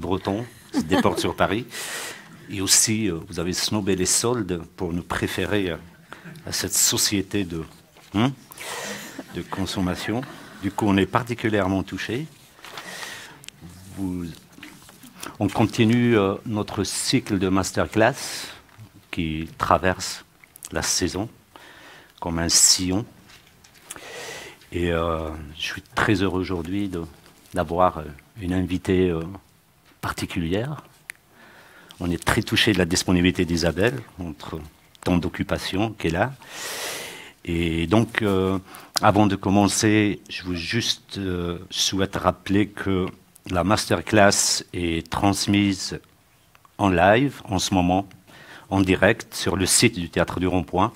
Breton, se déporte sur Paris. Et aussi, euh, vous avez snobé les soldes pour nous préférer à cette société de, hein, de consommation. Du coup, on est particulièrement touché. On continue euh, notre cycle de masterclass qui traverse la saison comme un sillon. Et euh, je suis très heureux aujourd'hui d'avoir une invitée particulière. On est très touché de la disponibilité d'Isabelle, entre tant d'occupations qu'elle a. Et donc, euh, avant de commencer, je vous juste euh, souhaite rappeler que la masterclass est transmise en live en ce moment, en direct, sur le site du Théâtre du Rond-Point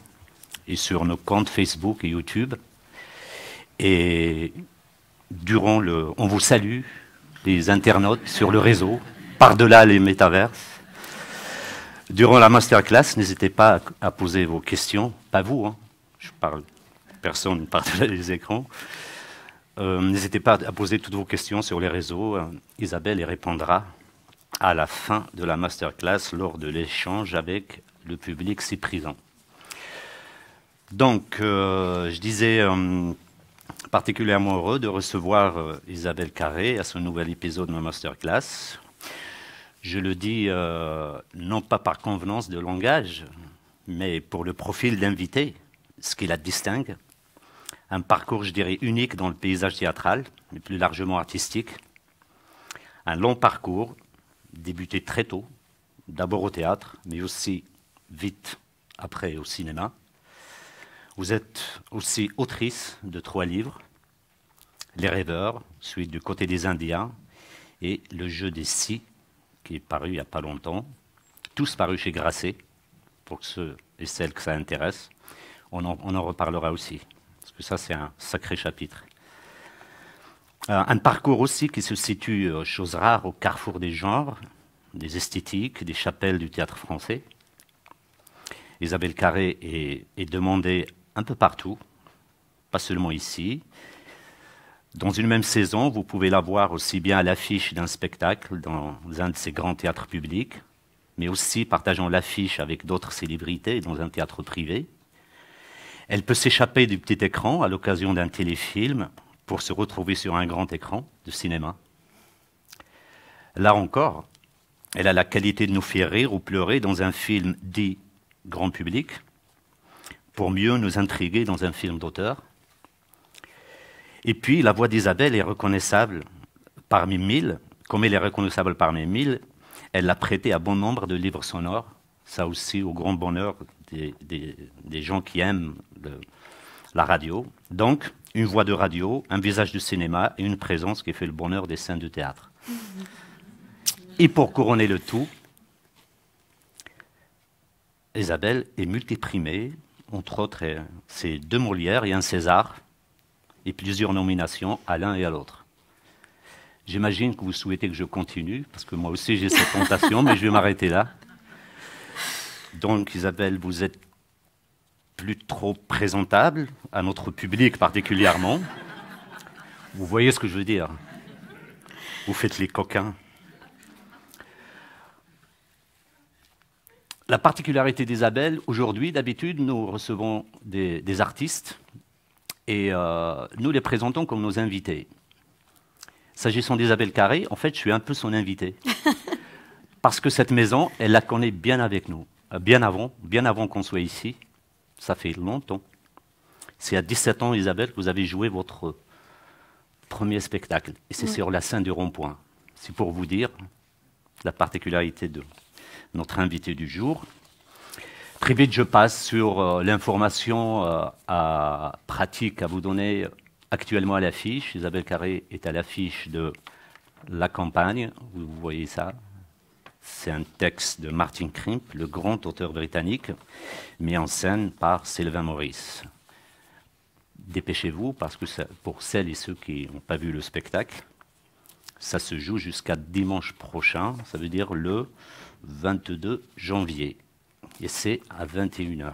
et sur nos comptes Facebook et YouTube. Et durant le. On vous salue les internautes sur le réseau, par-delà les métaverses. Durant la masterclass, n'hésitez pas à poser vos questions, pas vous, hein. je parle personne par-delà les écrans. Euh, n'hésitez pas à poser toutes vos questions sur les réseaux. Euh, Isabelle y répondra à la fin de la masterclass lors de l'échange avec le public si présent. Donc, euh, je disais, particulièrement heureux de recevoir euh, Isabelle Carré à ce nouvel épisode de ma masterclass. Je le dis euh, non pas par convenance de langage, mais pour le profil d'invité, ce qui la distingue. Un parcours, je dirais, unique dans le paysage théâtral, mais plus largement artistique. Un long parcours, débuté très tôt, d'abord au théâtre, mais aussi vite après au cinéma. Vous êtes aussi autrice de trois livres, les Rêveurs, suite du côté des Indiens, et Le jeu des scies, qui est paru il n'y a pas longtemps, tous parus chez Grasset, pour ceux et celles que ça intéresse. On en, reparlera aussi, parce que ça, c'est un sacré chapitre. Euh, un parcours aussi qui se situe, chose rare, au carrefour des genres, des esthétiques, des chapelles du théâtre français. Isabelle Carré est demandée un peu partout, pas seulement ici, dans une même saison, vous pouvez la voir aussi bien à l'affiche d'un spectacle dans un de ces grands théâtres publics, mais aussi partageant l'affiche avec d'autres célébrités dans un théâtre privé. Elle peut s'échapper du petit écran à l'occasion d'un téléfilm pour se retrouver sur un grand écran de cinéma. Là encore, elle a la qualité de nous faire rire ou pleurer dans un film dit grand public, pour mieux nous intriguer dans un film d'auteur. Et puis, la voix d'Isabelle est reconnaissable parmi mille. Comme elle est reconnaissable parmi mille, elle l'a prêtée à bon nombre de livres sonores. Ça aussi, au grand bonheur des, gens qui aiment la radio. Donc, une voix de radio, un visage de cinéma et une présence qui fait le bonheur des scènes de théâtre. Et pour couronner le tout, Isabelle est multiprimée, entre autres, c'est deux Molières et un César, et plusieurs nominations à l'un et à l'autre. J'imagine que vous souhaitez que je continue, parce que moi aussi j'ai cette tentation, mais je vais m'arrêter là. Donc Isabelle, vous êtes plus trop présentable, à notre public particulièrement. Vous voyez ce que je veux dire Vous faites les coquins. La particularité d'Isabelle, aujourd'hui, d'habitude, nous recevons des, des, artistes, et euh, nous les présentons comme nos invités. S'agissant d'Isabelle Carré, en fait, je suis un peu son invité. parce que cette maison, elle la connaît bien avec nous, euh, bien avant, bien avant qu'on soit ici. Ça fait longtemps. C'est à 17 ans, Isabelle, que vous avez joué votre premier spectacle. Et c'est sur la scène du rond-point. C'est pour vous dire la particularité de notre invité du jour. Très vite, je passe sur euh, l'information euh, à pratique à vous donner actuellement à l'affiche. Isabelle Carré est à l'affiche de la campagne. Vous voyez ça, c'est un texte de Martin Krimp, le grand auteur britannique, mis en scène par Sylvain Maurice. Dépêchez-vous, parce que pour celles et ceux qui n'ont pas vu le spectacle, ça se joue jusqu'à dimanche prochain, ça veut dire le 22 janvier et c'est à 21h.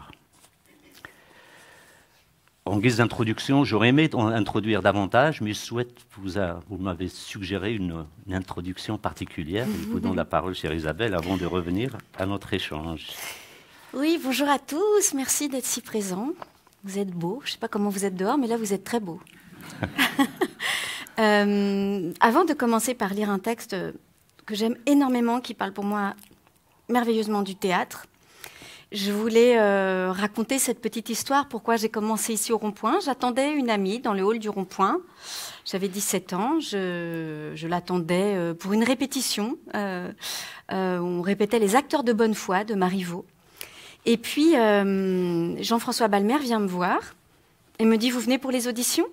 En guise d'introduction, j'aurais aimé en introduire davantage, mais je souhaite, vous, vous m'avez suggéré une, introduction particulière. Nous vous donne la parole, chère Isabelle, avant de revenir à notre échange. Oui, bonjour à tous, merci d'être si présents. Vous êtes beaux, je ne sais pas comment vous êtes dehors, mais là vous êtes très beaux. Euh, avant de commencer par lire un texte que j'aime énormément, qui parle pour moi merveilleusement du théâtre, je voulais euh, raconter cette petite histoire, pourquoi j'ai commencé ici au rond-point. J'attendais une amie dans le hall du rond-point. J'avais 17 ans, je, l'attendais euh, pour une répétition. Euh, on répétait Les acteurs de bonne foi de Marivaux. Et puis, Jean-François Balmer vient me voir et me dit, vous venez pour les auditions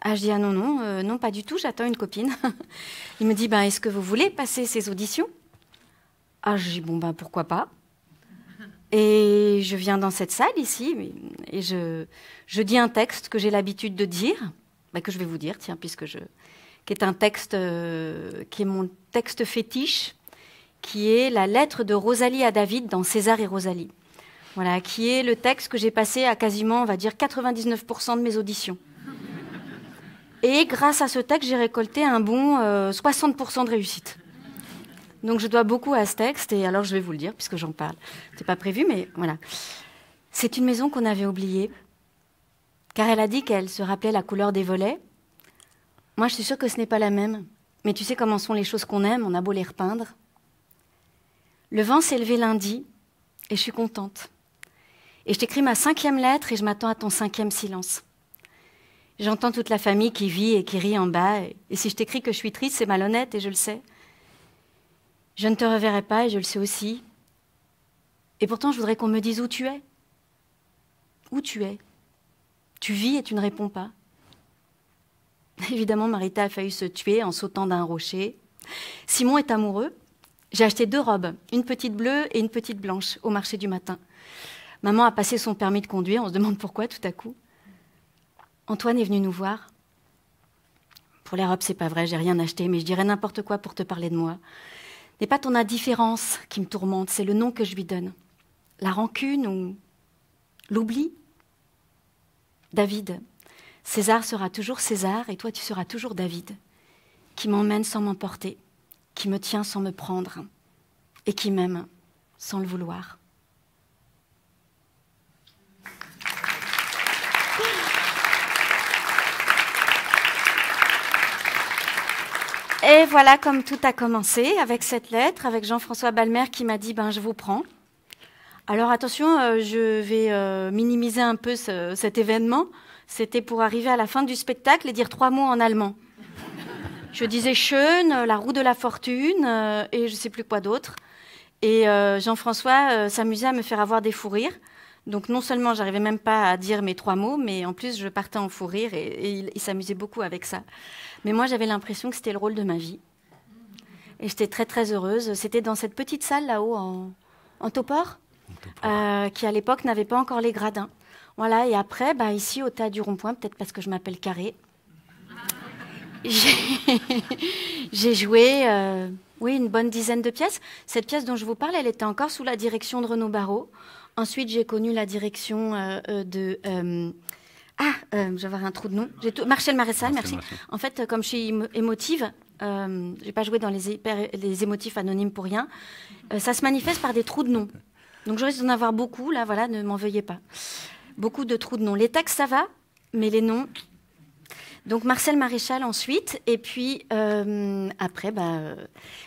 ah, je dis, ah non, non, non, pas du tout, j'attends une copine. Il me dit, ben, est-ce que vous voulez passer ces auditions Ah, je dis, bon, ben, pourquoi pas et je viens dans cette salle ici et je, je dis un texte que j'ai l'habitude de dire, que je vais vous dire, tiens, puisque je. qui est un texte, euh, qui est mon texte fétiche, qui est la lettre de Rosalie à David dans César et Rosalie. Voilà, qui est le texte que j'ai passé à quasiment, on va dire, 99% de mes auditions. Et grâce à ce texte, j'ai récolté un bon 60% euh, de réussite. Donc je dois beaucoup à ce texte, et alors je vais vous le dire, puisque j'en parle. C'est pas prévu, mais voilà. C'est une maison qu'on avait oubliée, car elle a dit qu'elle se rappelait la couleur des volets. Moi, je suis sûre que ce n'est pas la même, mais tu sais comment sont les choses qu'on aime, on a beau les repeindre. Le vent s'est levé lundi, et je suis contente. Et je t'écris ma cinquième lettre, et je m'attends à ton cinquième silence. J'entends toute la famille qui vit et qui rit en bas, et si je t'écris que je suis triste, c'est malhonnête, et je le sais. Je ne te reverrai pas et je le sais aussi. Et pourtant, je voudrais qu'on me dise où tu es. Où tu es Tu vis et tu ne réponds pas. Évidemment, Marita a failli se tuer en sautant d'un rocher. Simon est amoureux. J'ai acheté deux robes, une petite bleue et une petite blanche, au marché du matin. Maman a passé son permis de conduire, on se demande pourquoi tout à coup. Antoine est venu nous voir. Pour les robes, c'est pas vrai, j'ai rien acheté, mais je dirais n'importe quoi pour te parler de moi n'est pas ton indifférence qui me tourmente, c'est le nom que je lui donne. La rancune ou l'oubli. David, César sera toujours César et toi tu seras toujours David, qui m'emmène sans m'emporter, qui me tient sans me prendre et qui m'aime sans le vouloir. Et voilà comme tout a commencé avec cette lettre, avec Jean-François Balmer qui m'a dit ben je vous prends. Alors attention, euh, je vais euh, minimiser un peu cet événement. C'était pour arriver à la fin du spectacle et dire trois mots en allemand. Je disais Schön, la roue de la fortune euh, et je sais plus quoi d'autre. Et Jean-François s'amusait à me faire avoir des fous rires. Donc non seulement j'arrivais même pas à dire mes trois mots, mais en plus je partais en fous rire et, il s'amusait beaucoup avec ça. Mais moi, j'avais l'impression que c'était le rôle de ma vie. Et j'étais très, très heureuse. C'était dans cette petite salle là-haut, en, en topor, euh, qui à l'époque n'avait pas encore les gradins. Voilà, et après, bah, ici, au tas du rond-point, peut-être parce que je m'appelle Carré, j'ai joué. Euh, oui, une bonne dizaine de pièces. Cette pièce dont je vous parle, elle était encore sous la direction de Renaud Barrault. Ensuite, j'ai connu la direction euh, de ah, euh, vais j'avais un trou de nom. Marcel Maréchal, merci. En fait, comme chez suis émotive, euh, j'ai pas joué dans les, émotifs anonymes pour rien. Euh, ça se manifeste par des trous de nom. Donc j'aurais risque d'en avoir beaucoup, là, voilà, ne m'en veuillez pas. Beaucoup de trous de nom. Les taxes, ça va, mais les noms. Donc Marcel Maréchal ensuite, et puis euh, après, bah,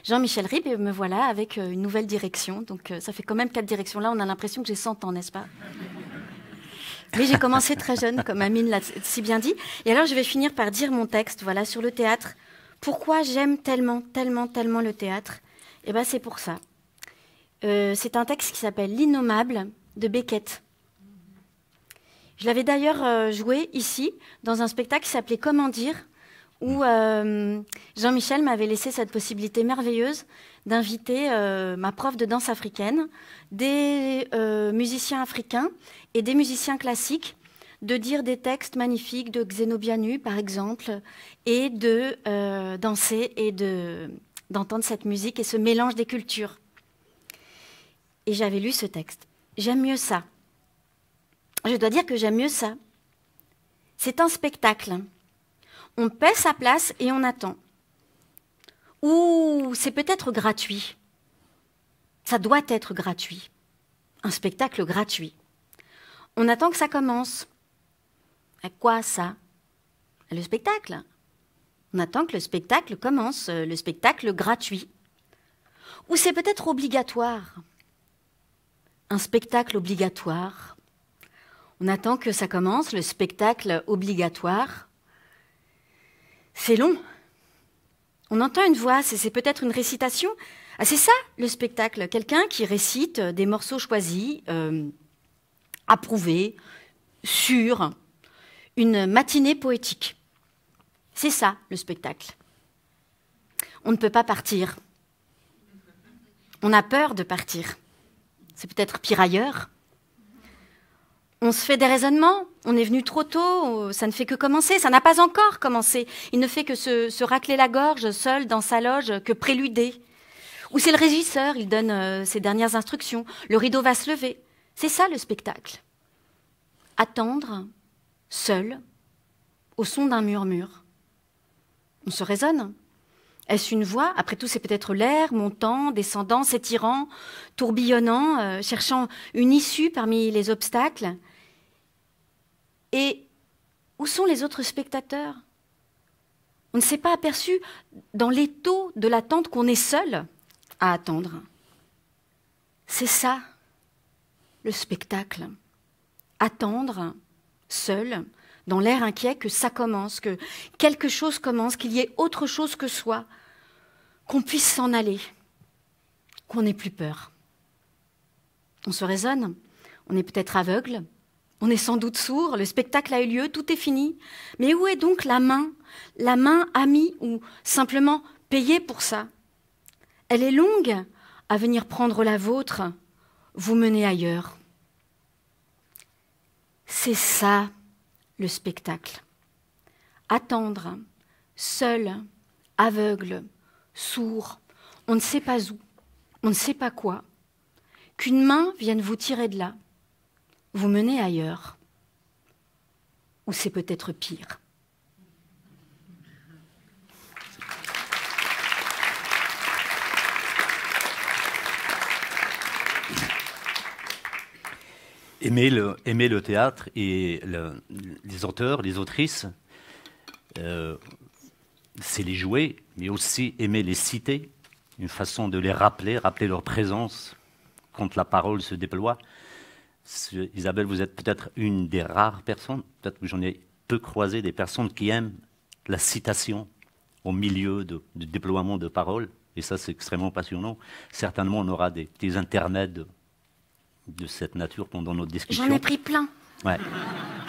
Jean-Michel Rib, et me voilà avec une nouvelle direction. Donc ça fait quand même quatre directions. Là, on a l'impression que j'ai 100 ans, n'est-ce pas mais j'ai commencé très jeune, comme Amine l'a si bien dit. Et alors, je vais finir par dire mon texte, voilà, sur le théâtre. Pourquoi j'aime tellement, tellement, tellement le théâtre Eh bien, c'est pour ça. Euh, c'est un texte qui s'appelle L'innommable de Beckett. Je l'avais d'ailleurs euh, joué ici, dans un spectacle qui s'appelait Comment dire, où euh, Jean-Michel m'avait laissé cette possibilité merveilleuse d'inviter euh, ma prof de danse africaine, des euh, musiciens africains et des musiciens classiques, de dire des textes magnifiques de Xenobianu, par exemple, et de euh, danser et d'entendre cette musique et ce mélange des cultures. Et j'avais lu ce texte. J'aime mieux ça. Je dois dire que j'aime mieux ça. C'est un spectacle. On paie sa place et on attend. Ou c'est peut-être gratuit. Ça doit être gratuit. Un spectacle gratuit. On attend que ça commence. À quoi ça Le spectacle. On attend que le spectacle commence, euh, le spectacle gratuit. Ou c'est peut-être obligatoire. Un spectacle obligatoire. On attend que ça commence, le spectacle obligatoire. C'est long on entend une voix, c'est peut-être une récitation. Ah, c'est ça le spectacle, quelqu'un qui récite euh, des morceaux choisis, euh, approuvés, sur une matinée poétique. C'est ça le spectacle. On ne peut pas partir. On a peur de partir. C'est peut-être pire ailleurs on se fait des raisonnements, on est venu trop tôt, ça ne fait que commencer, ça n'a pas encore commencé. Il ne fait que se, se, racler la gorge seul dans sa loge, que préluder. Ou c'est le régisseur, il donne euh, ses dernières instructions, le rideau va se lever. C'est ça le spectacle. Attendre, seul, au son d'un murmure. On se raisonne. Est-ce une voix Après tout, c'est peut-être l'air, montant, descendant, s'étirant, tourbillonnant, euh, cherchant une issue parmi les obstacles. Et où sont les autres spectateurs On ne s'est pas aperçu dans l'étau de l'attente qu'on est seul à attendre. C'est ça, le spectacle. Attendre, seul, dans l'air inquiet, que ça commence, que quelque chose commence, qu'il y ait autre chose que soi, qu'on puisse s'en aller, qu'on n'ait plus peur. On se raisonne, on est peut-être aveugle, on est sans doute sourd, le spectacle a eu lieu, tout est fini. Mais où est donc la main La main amie ou simplement payée pour ça Elle est longue à venir prendre la vôtre, vous mener ailleurs. C'est ça le spectacle. Attendre, seul, aveugle, sourd, on ne sait pas où, on ne sait pas quoi, qu'une main vienne vous tirer de là, vous menez ailleurs, ou c'est peut-être pire. Aimer le, théâtre et les auteurs, les autrices, euh, c'est les jouer, mais aussi aimer les citer, une façon de les rappeler, rappeler leur présence quand la parole se déploie. Isabelle, vous êtes peut-être une des rares personnes, peut-être que j'en ai peu croisé, des personnes qui aiment la citation au milieu de, déploiement de paroles. Et ça, c'est extrêmement passionnant. Certainement, on aura des petits intermèdes de cette nature pendant notre discussion. J'en ai pris plein. Ouais.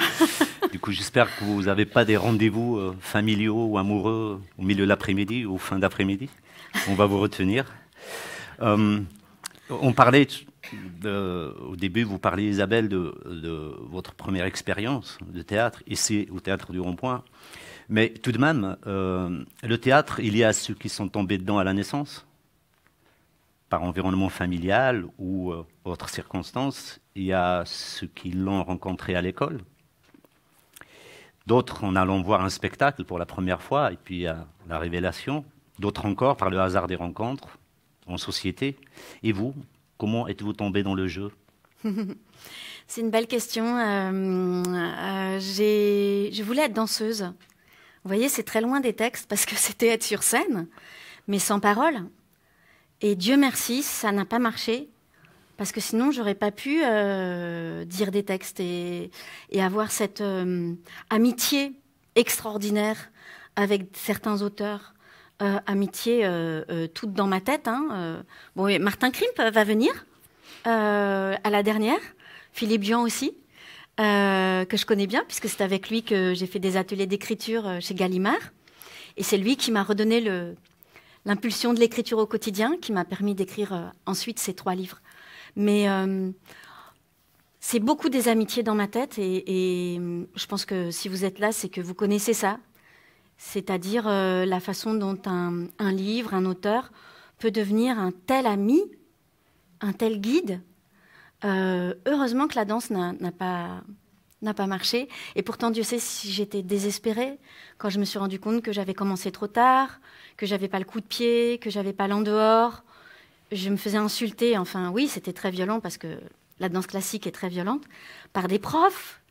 du coup, j'espère que vous n'avez pas des rendez-vous euh, familiaux ou amoureux au milieu de l'après-midi ou fin d'après-midi. On va vous retenir. Euh, on parlait au début, vous parliez, Isabelle, de, votre première expérience de théâtre, ici, au Théâtre du Rond-Point. Mais tout de même, euh, le théâtre, il y a ceux qui sont tombés dedans à la naissance, par environnement familial ou euh, autre circonstance. Il y a ceux qui l'ont rencontré à l'école. D'autres en allant voir un spectacle pour la première fois, et puis à euh, la révélation. D'autres encore par le hasard des rencontres en société. Et vous, Comment êtes-vous tombée dans le jeu C'est une belle question. Euh, euh, je voulais être danseuse. Vous voyez, c'est très loin des textes parce que c'était être sur scène, mais sans parole. Et Dieu merci, ça n'a pas marché parce que sinon j'aurais pas pu euh, dire des textes et avoir cette amitié extraordinaire avec certains auteurs euh, amitié euh, euh, toute dans ma tête. Hein, bon, Martin Krimp va venir à la dernière, Philippe Bian aussi, que je connais bien, puisque c'est avec lui que j'ai fait des ateliers d'écriture chez Gallimard. Et c'est lui qui m'a redonné l'impulsion de l'écriture au quotidien qui m'a permis d'écrire ensuite ces trois livres. Mais c'est beaucoup des amitiés dans ma tête et je pense que si vous êtes là, c'est que vous connaissez ça, c'est-à-dire euh, la façon dont un, livre, un auteur peut devenir un tel ami, un tel guide. Euh, heureusement que la danse n'a pas n'a pas marché. Et pourtant, Dieu sait si j'étais désespérée quand je me suis rendu compte que j'avais commencé trop tard, que j'avais pas le coup de pied, que j'avais pas l'en dehors. Je me faisais insulter. Enfin, oui, c'était très violent parce que la danse classique est très violente par des profs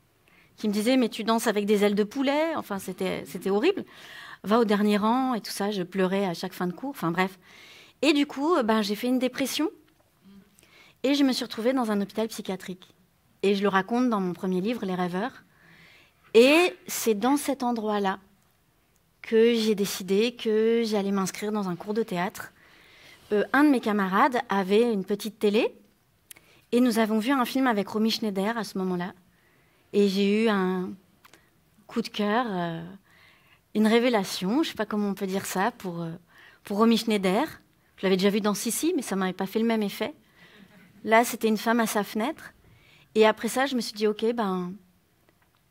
qui me disait mais tu danses avec des ailes de poulet. Enfin, c'était c'était horrible. Va au dernier rang et tout ça. Je pleurais à chaque fin de cours. Enfin bref. Et du coup, euh, ben, j'ai fait une dépression et je me suis retrouvée dans un hôpital psychiatrique. Et je le raconte dans mon premier livre, Les Rêveurs. Et c'est dans cet endroit-là que j'ai décidé que j'allais m'inscrire dans un cours de théâtre. Euh, un de mes camarades avait une petite télé et nous avons vu un film avec Romy Schneider à ce moment-là et j'ai eu un coup de cœur, euh, une révélation, je ne sais pas comment on peut dire ça, pour, euh, pour Romy Schneider. Je l'avais déjà vu dans Sissi, mais ça ne m'avait pas fait le même effet. Là, c'était une femme à sa fenêtre. Et après ça, je me suis dit, OK, ben,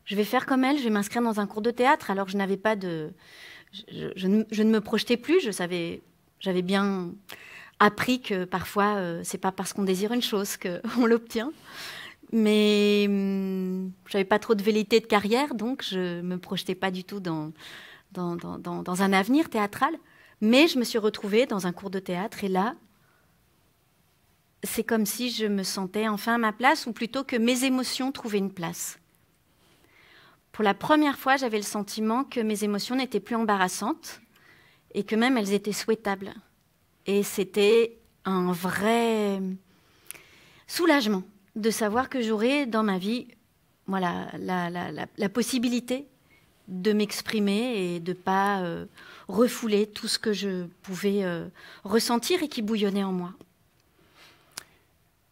je vais faire comme elle, je vais m'inscrire dans un cours de théâtre. Alors, je n'avais pas de. Je, ne, me projetais plus, je savais. J'avais bien appris que parfois, euh, c'est pas parce qu'on désire une chose qu'on l'obtient mais je hmm, j'avais pas trop de velléité de carrière, donc je me projetais pas du tout dans, dans, un avenir théâtral. Mais je me suis retrouvée dans un cours de théâtre et là, c'est comme si je me sentais enfin à ma place, ou plutôt que mes émotions trouvaient une place. Pour la première fois, j'avais le sentiment que mes émotions n'étaient plus embarrassantes et que même elles étaient souhaitables. Et c'était un vrai hmm, soulagement de savoir que j'aurais dans ma vie voilà, la, la, la, possibilité de m'exprimer et de ne pas euh, refouler tout ce que je pouvais euh, ressentir et qui bouillonnait en moi.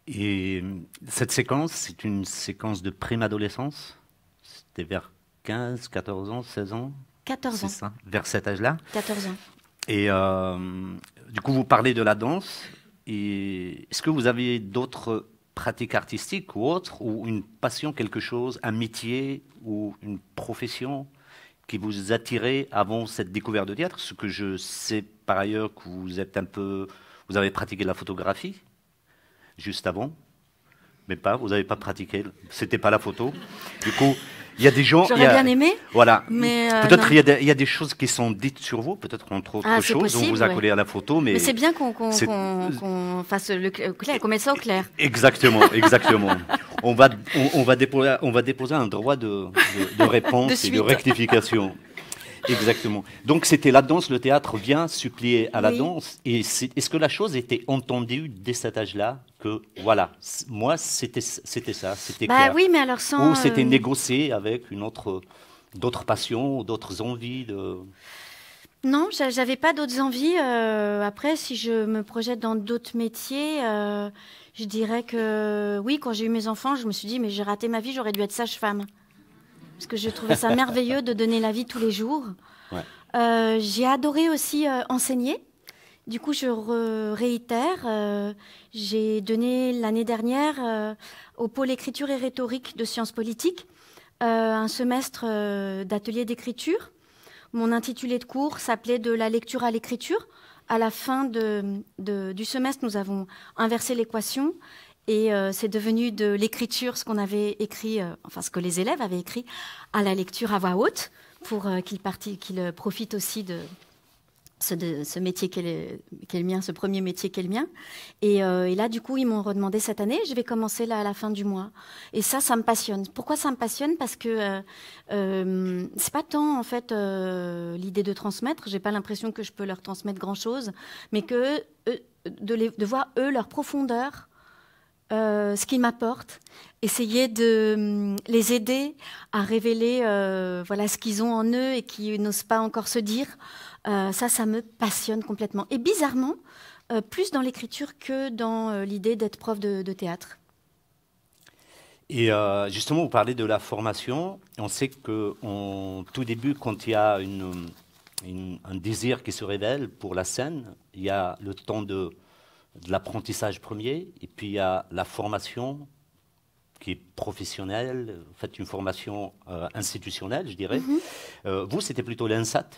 Et euh, cette séquence, c'est une séquence de adolescence. C'était vers 15, 14 ans, 16 ans 14 ans. vers cet âge-là 14 ans. Et du coup, vous parlez de la danse. Est-ce que vous avez d'autres pratique artistique ou autre, ou une passion, quelque chose, un métier ou une profession qui vous attirait avant cette découverte de théâtre Ce que je sais par ailleurs que vous êtes un peu, vous avez pratiqué la photographie juste avant, mais pas, vous n'avez pas pratiqué, c'était pas la photo. Du coup. Il y a des gens. J'aurais bien aimé. Voilà. Euh, peut-être il y, a des choses qui sont dites sur vous, peut-être entre autres ah, choses. on vous a collé à la photo, mais. c'est bien qu'on euh, fasse le clair, qu'on mette ça au clair. Exactement, exactement. on va on, va déposer on va déposer un droit de, réponse et de rectification. Exactement. Donc c'était la danse, le théâtre vient supplier à la danse. Et est-ce que la chose était entendue dès cet âge-là que voilà, moi c'était ça, c'était bah, Oui, mais alors sans, Ou c'était euh, négocié avec une autre d'autres passions, d'autres envies de. Non, j'avais pas d'autres envies. Euh, après, si je me projette dans d'autres métiers, euh, je dirais que oui, quand j'ai eu mes enfants, je me suis dit mais j'ai raté ma vie, j'aurais dû être sage-femme parce que j'ai trouvé ça merveilleux de donner la vie tous les jours. Euh, j'ai adoré aussi euh, enseigner. Du coup, je réitère, euh, j'ai donné l'année dernière au pôle écriture et rhétorique de sciences politiques un semestre d'atelier d'écriture. Mon intitulé de cours s'appelait De la lecture à l'écriture. À la fin de, du semestre, nous avons inversé l'équation et euh, c'est devenu de l'écriture, ce qu'on avait écrit, euh, enfin ce que les élèves avaient écrit, à la lecture à voix haute, pour euh, qu'ils profitent aussi de ce, de, ce métier qui est le, mien, ce premier métier est le mien. Et, et, là, du coup, ils m'ont redemandé cette année, je vais commencer là à la fin du mois. Et ça, ça me passionne. Pourquoi ça me passionne Parce que c'est pas tant, en fait, l'idée de transmettre. J'ai pas l'impression que je peux leur transmettre grand-chose, mais que de, de voir, eux, leur profondeur euh, ce qu'ils m'apportent, essayer de hum, les aider à révéler euh, voilà ce qu'ils ont en eux et qui n'osent pas encore se dire. Euh, ça, ça me passionne complètement. Et bizarrement, plus dans l'écriture que dans l'idée d'être prof de, théâtre. Et justement, vous parlez de la formation. On sait que tout début, quand il y a un désir qui se révèle pour la scène, il y a le temps de de l'apprentissage premier, et puis il y a la formation qui est professionnelle, en fait une formation euh, institutionnelle, je dirais. Mhm. Euh, vous, c'était plutôt l'INSAT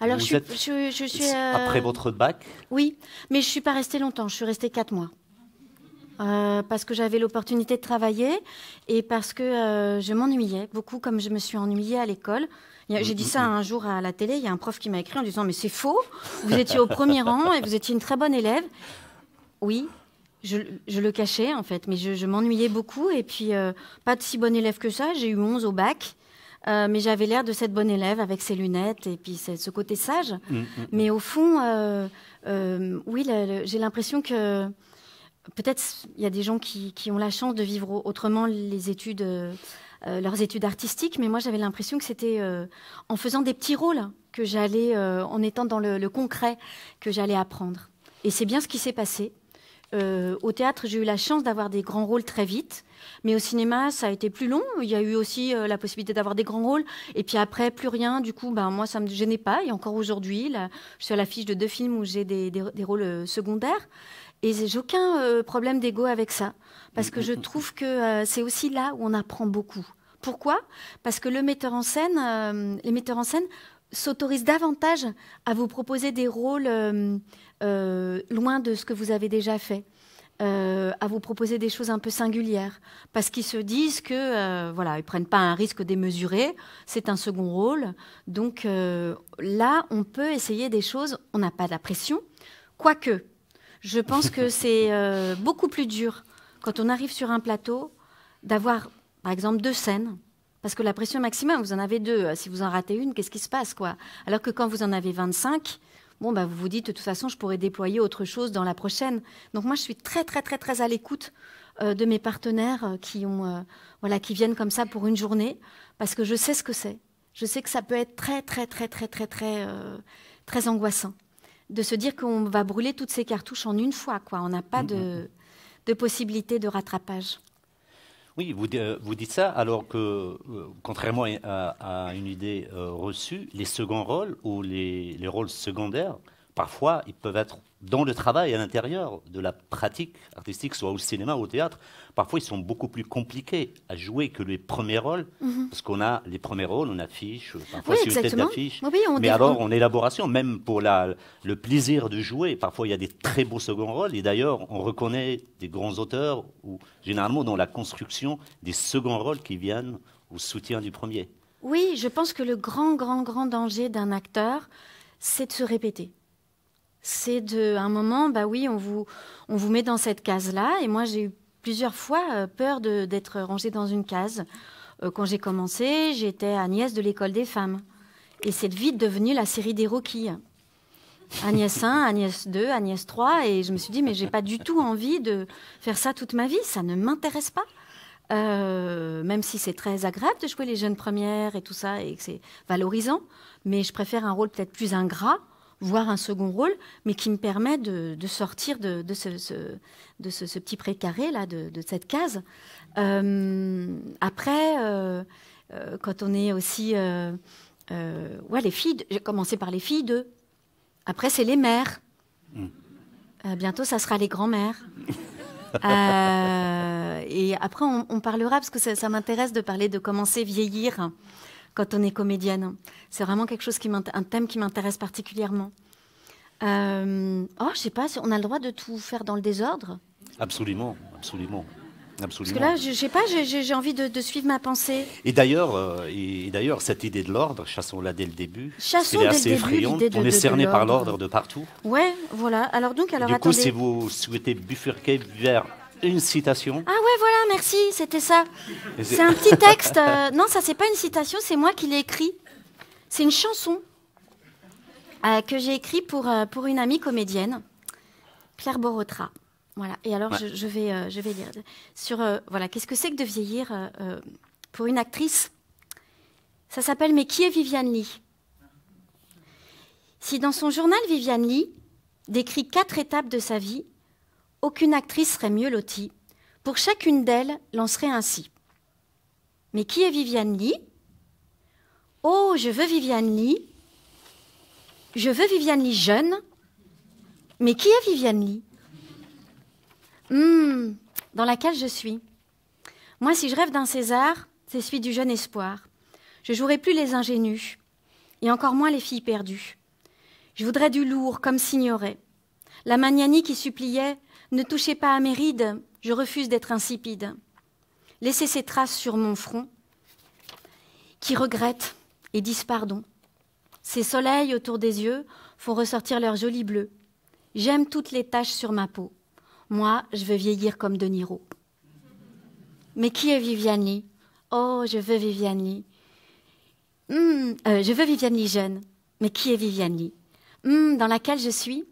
euh, Après votre bac Oui, mais je ne suis pas restée longtemps, je suis restée quatre mois. parce que j'avais l'opportunité de travailler et parce que je m'ennuyais beaucoup, comme je me suis ennuyée à l'école. J'ai dit ça mm, mm, mm. un jour à la télé, il y a un prof qui m'a écrit en disant Mais c'est faux, vous étiez au premier rang et vous étiez une très bonne élève. Oui, je, le cachais en fait, mais je, m'ennuyais beaucoup et puis euh, pas de si bonne élève que ça, j'ai eu 11 au bac. Euh, mais j'avais l'air de cette bonne élève avec ses lunettes et puis ce côté sage. Mais au fond, euh, oui, j'ai l'impression que peut-être il y a des gens qui, ont la chance de vivre autrement les études euh, leurs études artistiques, mais moi j'avais l'impression que c'était euh, en faisant des petits rôles que j'allais, euh, en étant dans le, concret, que j'allais apprendre. Et c'est bien ce qui s'est passé. au théâtre, j'ai eu la chance d'avoir des grands rôles très vite, mais au cinéma, ça a été plus long. Il y a eu aussi la possibilité d'avoir des grands rôles, et puis après, plus rien. Du coup, ben, moi, ça ne me gênait pas. Et encore aujourd'hui, je suis à l'affiche de deux films où j'ai des, des rôles secondaires. Et j'ai aucun euh, problème d'ego avec ça, parce que je trouve que euh, c'est aussi là où on apprend beaucoup. Pourquoi Parce que metteur en scène, euh, les metteurs en scène s'autorisent davantage à vous proposer des rôles loin de ce que vous avez déjà fait. à vous proposer des choses un peu singulières, parce qu'ils se disent que voilà, ils prennent pas un risque démesuré, c'est un second rôle. Donc là, on peut essayer des choses, on n'a pas la pression, quoique je pense que c'est euh, beaucoup plus dur quand on arrive sur un plateau d'avoir, par exemple, deux scènes. Parce que la pression maximum, vous en avez deux. Euh, si vous en ratez une, qu'est-ce qui se passe, quoi Alors que quand vous en avez 25, bon, bah, vous vous dites, de toute façon, je pourrais déployer autre chose dans la prochaine. Donc moi, je suis très, très, très, très à l'écoute euh, de mes partenaires qui, ont, voilà, qui viennent comme ça pour une journée, parce que je sais ce que c'est. Je sais que ça peut être très, très, très, très, très, très, très angoissant de se dire qu'on va brûler toutes ces cartouches en une fois. Quoi. On n'a pas mm, mm, mm. de, possibilité de rattrapage. Oui, vous, euh, dites ça alors que, euh, contrairement à, une idée euh, reçue, les seconds rôles ou les rôles secondaires, parfois, ils peuvent être dans le travail à l'intérieur de la pratique artistique, soit au cinéma ou au théâtre, parfois ils sont beaucoup plus compliqués à jouer que les premiers rôles, mhm. parce qu'on a les premiers rôles, on affiche, parfois oui, une tête d'affiche, mais alors en élaboration, même pour la, le plaisir de jouer, parfois il y a des très beaux seconds rôles, et d'ailleurs on reconnaît des grands auteurs, ou généralement dans la construction des seconds rôles qui viennent au soutien du premier. Oui, je pense que le grand, grand, grand danger d'un acteur, c'est de se répéter c'est de, un moment, bah oui, on vous, on vous met dans cette case-là. Et moi, j'ai eu plusieurs fois euh, peur d'être rangée dans une case. Euh, quand j'ai commencé, j'étais Agnès de l'école des femmes. Et c'est vite devenu la série des Rocky. Agnès 1, Agnès 2, Agnès 3. Et je me suis dit, mais j'ai pas du tout envie de faire ça toute ma vie. Ça ne m'intéresse pas. Euh, même si c'est très agréable de jouer les jeunes premières et tout ça, et que c'est valorisant. Mais je préfère un rôle peut-être plus ingrat voir un second rôle, mais qui me permet de, sortir de, ce, de ce, petit précaré, là, de, cette case. Euh, après, euh, euh, quand on est aussi... ouais, les filles, j'ai commencé par les filles d'eux. Après, c'est les mères. Hmm. bientôt, ça sera les grands-mères. et après, on, parlera, parce que ça, m'intéresse de parler de commencer à vieillir quand on est comédienne. C'est vraiment quelque chose qui un thème qui m'intéresse particulièrement. Euh, oh, je sais pas, on a le droit de tout faire dans le désordre Absolument, absolument. Absolument. Parce que là, je, sais pas, j'ai envie de, suivre ma pensée. Et d'ailleurs, euh, et, d'ailleurs, cette idée de l'ordre, chassons-la dès le début. Chassons assez le On est cerné par l'ordre de partout. Ouais, voilà. Alors donc, alors Du coup, si vous souhaitez bifurquer vers une citation. Ah ouais, voilà, merci, c'était ça. C'est un petit texte. Euh, non, ça, c'est pas une citation, c'est moi qui l'ai écrit. C'est une chanson euh, que j'ai écrite pour, euh, pour une amie comédienne, Claire Borotra. Voilà, et alors je, vais, je vais lire. Sur, voilà, qu'est-ce que c'est que de vieillir pour une actrice Ça s'appelle Mais qui est Viviane Lee Si dans son journal, Viviane Lee décrit quatre étapes de sa vie, aucune actrice serait mieux lotie. Pour chacune d'elles, l'on serait ainsi. Mais qui est Viviane Lee Oh, je veux Viviane Lee. Je veux Viviane Lee jeune. Mais qui est Viviane Lee Hmm, Dans laquelle je suis. Moi, si je rêve d'un César, c'est celui du jeune espoir. Je jouerai plus les ingénues, et encore moins les filles perdues. Je voudrais du lourd, comme s'ignorait. La Magnani qui suppliait ne touchez pas à mes rides, je refuse d'être insipide. Laissez ces traces sur mon front, qui regrette et disent pardon. Ces soleils autour des yeux font ressortir leur joli bleu. J'aime toutes les taches sur ma peau. Moi, je veux vieillir comme De Niro. Mais qui est Viviani Oh, je veux Viviani. Hmm, euh, je veux Viviani jeune. Mais qui est Viviani hmm, Dans laquelle je suis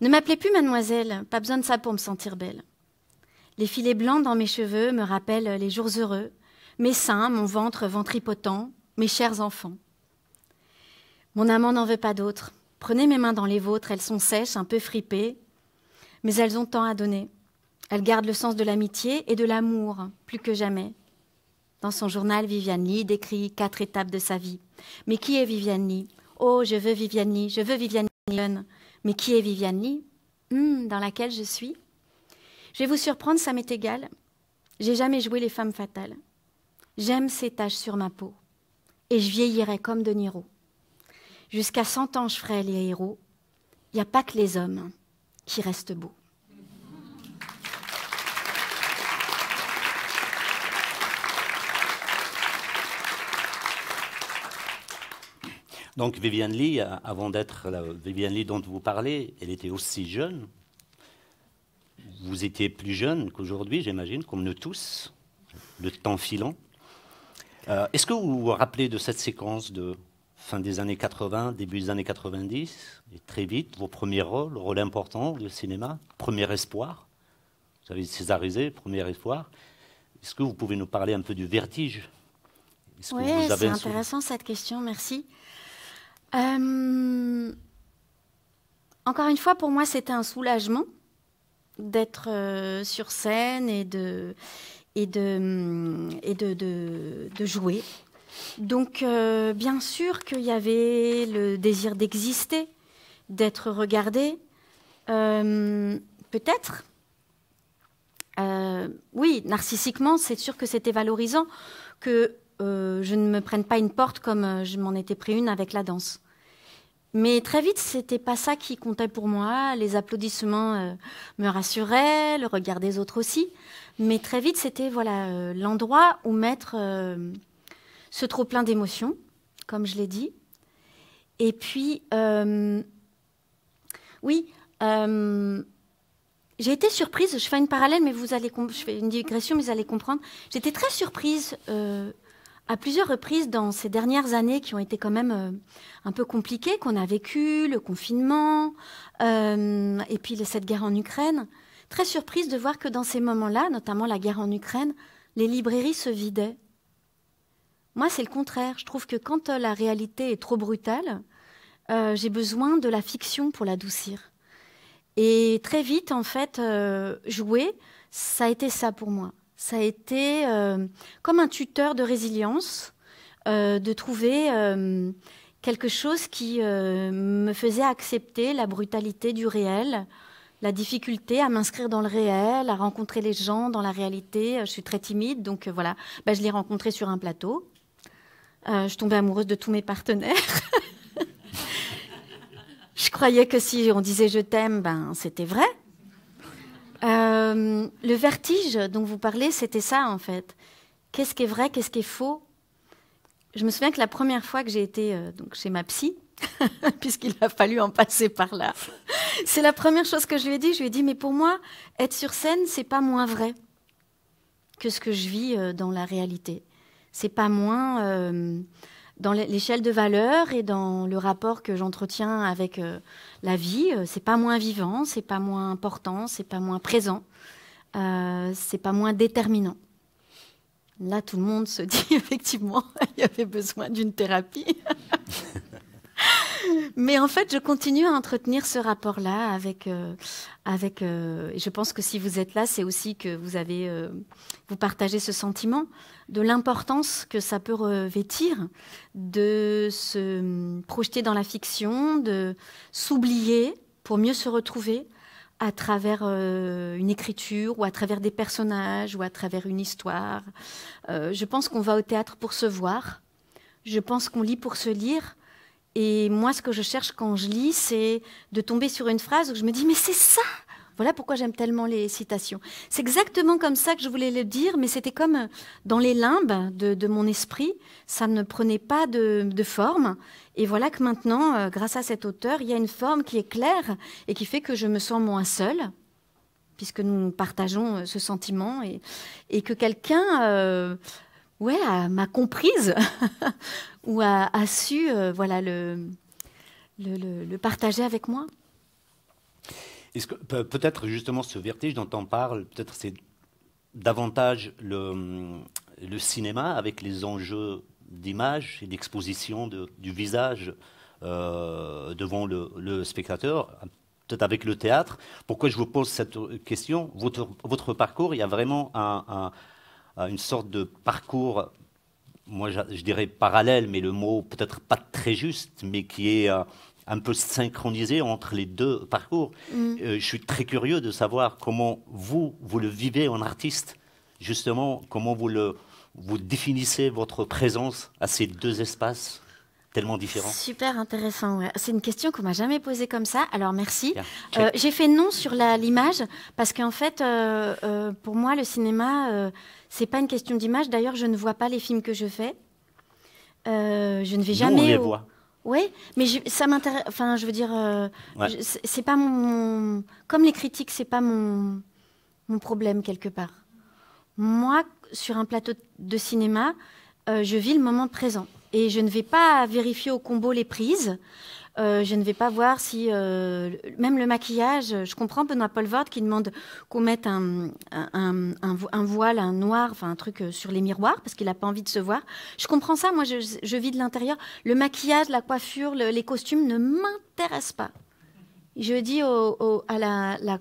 ne m'appelez plus mademoiselle, pas besoin de ça pour me sentir belle. Les filets blancs dans mes cheveux me rappellent les jours heureux, mes seins, mon ventre ventripotent, mes chers enfants. Mon amant n'en veut pas d'autre. Prenez mes mains dans les vôtres, elles sont sèches, un peu fripées, mais elles ont tant à donner. Elles gardent le sens de l'amitié et de l'amour, plus que jamais. Dans son journal, Viviani Lee décrit quatre étapes de sa vie. Mais qui est Viviani? Lee Oh, je veux Viviane Lee, je veux Viviane Lee. Mais qui est Viviane Lee hmm, Dans laquelle je suis Je vais vous surprendre, ça m'est égal. J'ai jamais joué les femmes fatales. J'aime ces taches sur ma peau. Et je vieillirai comme De Niro. Jusqu'à cent ans, je ferai les héros. Il n'y a pas que les hommes hein, qui restent beaux. Donc Vivian Lee, euh, avant d'être la Vivian Lee dont vous parlez, elle était aussi jeune. Vous étiez plus jeune qu'aujourd'hui, j'imagine, comme nous tous, le temps filant. Euh, est-ce que vous vous rappelez de cette séquence de fin des années 80, début des années 90, et très vite, vos premiers rôles, rôles importants du cinéma, premier espoir Vous avez césarisé, premier espoir. Est-ce que vous pouvez nous parler un peu du vertige Oui, c'est intéressant cette question, merci. Euh, encore une fois, pour moi, c'était un soulagement d'être euh, sur scène et de, et de, et de, jouer. Donc, euh, bien sûr qu'il y avait le désir d'exister, d'être regardé, peut-être. oui, narcissiquement, c'est sûr que c'était valorisant que euh, je ne me prenne pas une porte comme euh, je m'en étais pris une avec la danse. Mais très vite, c'était pas ça qui comptait pour moi. Les applaudissements euh, me rassuraient, le regard des autres aussi. Mais très vite, c'était voilà l'endroit où mettre ce trop plein d'émotions, comme je l'ai dit. Et puis, oui, j'ai été surprise. Je fais une parallèle, mais vous allez, je fais une digression, mais vous allez comprendre. J'étais très surprise à plusieurs reprises dans ces dernières années qui ont été quand même euh, un peu compliquées, qu'on a vécu, le confinement, euh, et puis cette guerre en Ukraine, très surprise de voir que dans ces moments-là, notamment la guerre en Ukraine, les librairies se vidaient. Moi, c'est le contraire. Je trouve que quand euh, la réalité est trop brutale, j'ai besoin de la fiction pour l'adoucir. Et très vite, en fait, jouer, ça a été ça pour moi ça a été euh, comme un tuteur de résilience, euh, de trouver euh, quelque chose qui me faisait accepter la brutalité du réel, la difficulté à m'inscrire dans le réel, à rencontrer les gens dans la réalité. Je suis très timide, donc voilà, bah, je l'ai rencontré sur un plateau. je tombais amoureuse de tous mes partenaires. je croyais que si on disait je t'aime, ben c'était vrai. Euh, le vertige dont vous parlez, c'était ça en fait. Qu'est-ce qui est vrai, qu'est-ce qui est faux Je me souviens que la première fois que j'ai été euh, donc chez ma psy, puisqu'il a fallu en passer par là, c'est la première chose que je lui ai dit. Je lui ai dit mais pour moi, être sur scène, c'est pas moins vrai que ce que je vis euh, dans la réalité. C'est pas moins dans l'échelle de valeur et dans le rapport que j'entretiens avec euh, la vie, euh, c'est pas moins vivant, c'est pas moins important, c'est pas moins présent, euh, c'est pas moins déterminant. Là, tout le monde se dit effectivement, il y avait besoin d'une thérapie. Mais en fait, je continue à entretenir ce rapport-là avec, euh, avec. je pense que si vous êtes là, c'est aussi que vous avez, vous partagez ce sentiment de l'importance que ça peut revêtir de se projeter dans la fiction, de s'oublier pour mieux se retrouver à travers euh, une écriture ou à travers des personnages ou à travers une histoire. Euh, je pense qu'on va au théâtre pour se voir. Je pense qu'on lit pour se lire. Et moi, ce que je cherche quand je lis, c'est de tomber sur une phrase où je me dis, mais c'est ça voilà pourquoi j'aime tellement les citations. C'est exactement comme ça que je voulais le dire, mais c'était comme euh, dans les limbes de, mon esprit, ça ne prenait pas de, forme. Et voilà que maintenant, euh, grâce à cet auteur, il y a une forme qui est claire et qui fait que je me sens moins seule puisque nous partageons euh, ce sentiment et, que quelqu'un ouais, m'a comprise ou a, su voilà, le partager avec moi. Peut-être justement ce vertige dont on parle, peut-être c'est davantage le, le, cinéma avec les enjeux d'image et d'exposition du visage euh, devant le, spectateur, peut-être avec le théâtre. Pourquoi je vous pose cette question votre, votre, parcours, il y a vraiment un, une sorte de parcours, moi je, dirais parallèle, mais le mot peut-être pas très juste, mais qui est... Euh, un peu synchronisé entre les deux parcours. Mm. Euh, je suis très curieux de savoir comment vous, vous le vivez en artiste, justement, comment vous, vous définissez votre présence à ces deux espaces tellement différents Super intéressant. C'est une question qu'on m'a jamais posée comme ça. Alors merci. Euh, j'ai fait non sur l'image parce qu'en fait, euh, pour moi, le cinéma, c'est pas une question d'image. D'ailleurs, je ne vois pas les films que je fais. je ne vais jamais. Oui, mais ça m'intéresse. Enfin, je veux dire, euh, c'est pas mon, Comme les critiques, c'est pas mon, mon problème quelque part. Moi, sur un plateau de cinéma, euh, je vis le moment présent et je ne vais pas vérifier au combo les prises. Euh, je ne vais pas voir si euh, même le maquillage. Je comprends Benoît Polvord qui demande qu'on mette un, un, voile, un noir, enfin un truc euh, sur les miroirs parce qu'il n'a pas envie de se voir. Je comprends ça. Moi, je, vis de l'intérieur. Le maquillage, la coiffure, les costumes ne m'intéressent pas. Je dis à la, la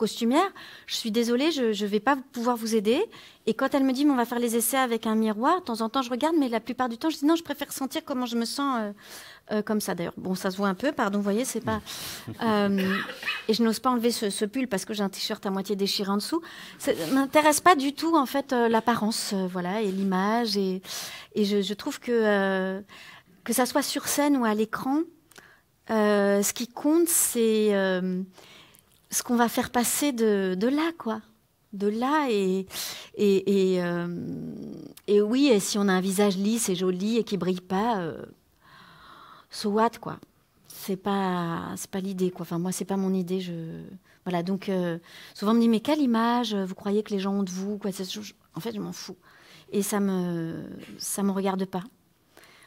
costumière, je suis désolée, je ne vais pas pouvoir vous aider. Et quand elle me dit, on va faire les essais avec un miroir, de temps en temps, je regarde, mais la plupart du temps, je dis, non, je préfère sentir comment je me sens euh, euh, comme ça. D'ailleurs, bon, ça se voit un peu, pardon, vous voyez, c'est pas. Euh, et je n'ose pas enlever ce, pull parce que j'ai un t-shirt à moitié déchiré en dessous. Ça m'intéresse pas du tout, en fait, l'apparence, voilà, et l'image. Et, je, je, trouve que, que ça soit sur scène ou à l'écran, ce qui compte, c'est ce qu'on va faire passer de, là, quoi. De là et, et, euh, et, oui, et si on a un visage lisse et joli et qui brille pas, euh, so what, quoi. C'est pas, c'est pas l'idée, quoi. Enfin, moi, c'est pas mon idée. Je... Voilà, donc euh, souvent on me dit, mais quelle image euh, vous croyez que les gens ont de vous quoi, En fait, je m'en fous. Et ça me, ça me regarde pas.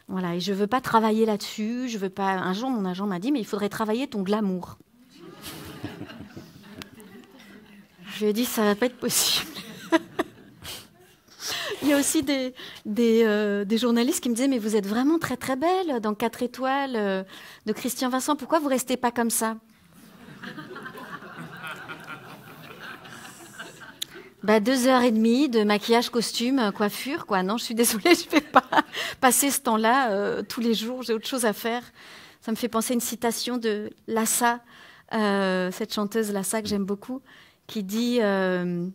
Voilà, et je veux pas travailler là-dessus. Je veux pas. Un jour, mon agent m'a dit, mais il faudrait travailler ton glamour. Je lui ai dit, ça ne va pas être possible. Il y a aussi des, des, euh, des, journalistes qui me disaient, mais vous êtes vraiment très très belle dans 4 étoiles euh, de Christian Vincent, pourquoi vous restez pas comme ça Bah, deux heures et demie de maquillage, costume, euh, coiffure, quoi. Non, je suis désolée, je ne vais pas passer ce temps-là tous les jours. J'ai autre chose à faire. Ça me fait penser à une citation de Lassa, cette chanteuse Lassa que j'aime beaucoup, qui dit euh,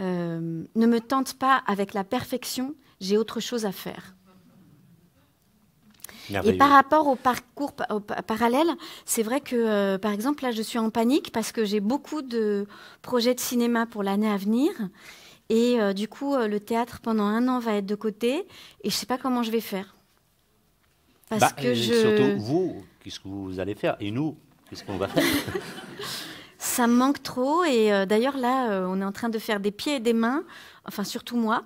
euh, Ne me tente pas avec la perfection, j'ai autre chose à faire. Et par rapport au parcours parallèle, c'est vrai que, euh, par exemple, là, je suis en panique parce que j'ai beaucoup de projets de cinéma pour l'année à venir. Et du coup, le théâtre, pendant un an, va être de côté. Et je ne sais pas comment je vais faire. Parce bah, que je... Surtout vous, qu'est-ce que vous allez faire Et nous, qu'est-ce qu'on va faire Ça me manque trop et euh, d'ailleurs là, euh, on est en train de faire des pieds et des mains, enfin surtout moi,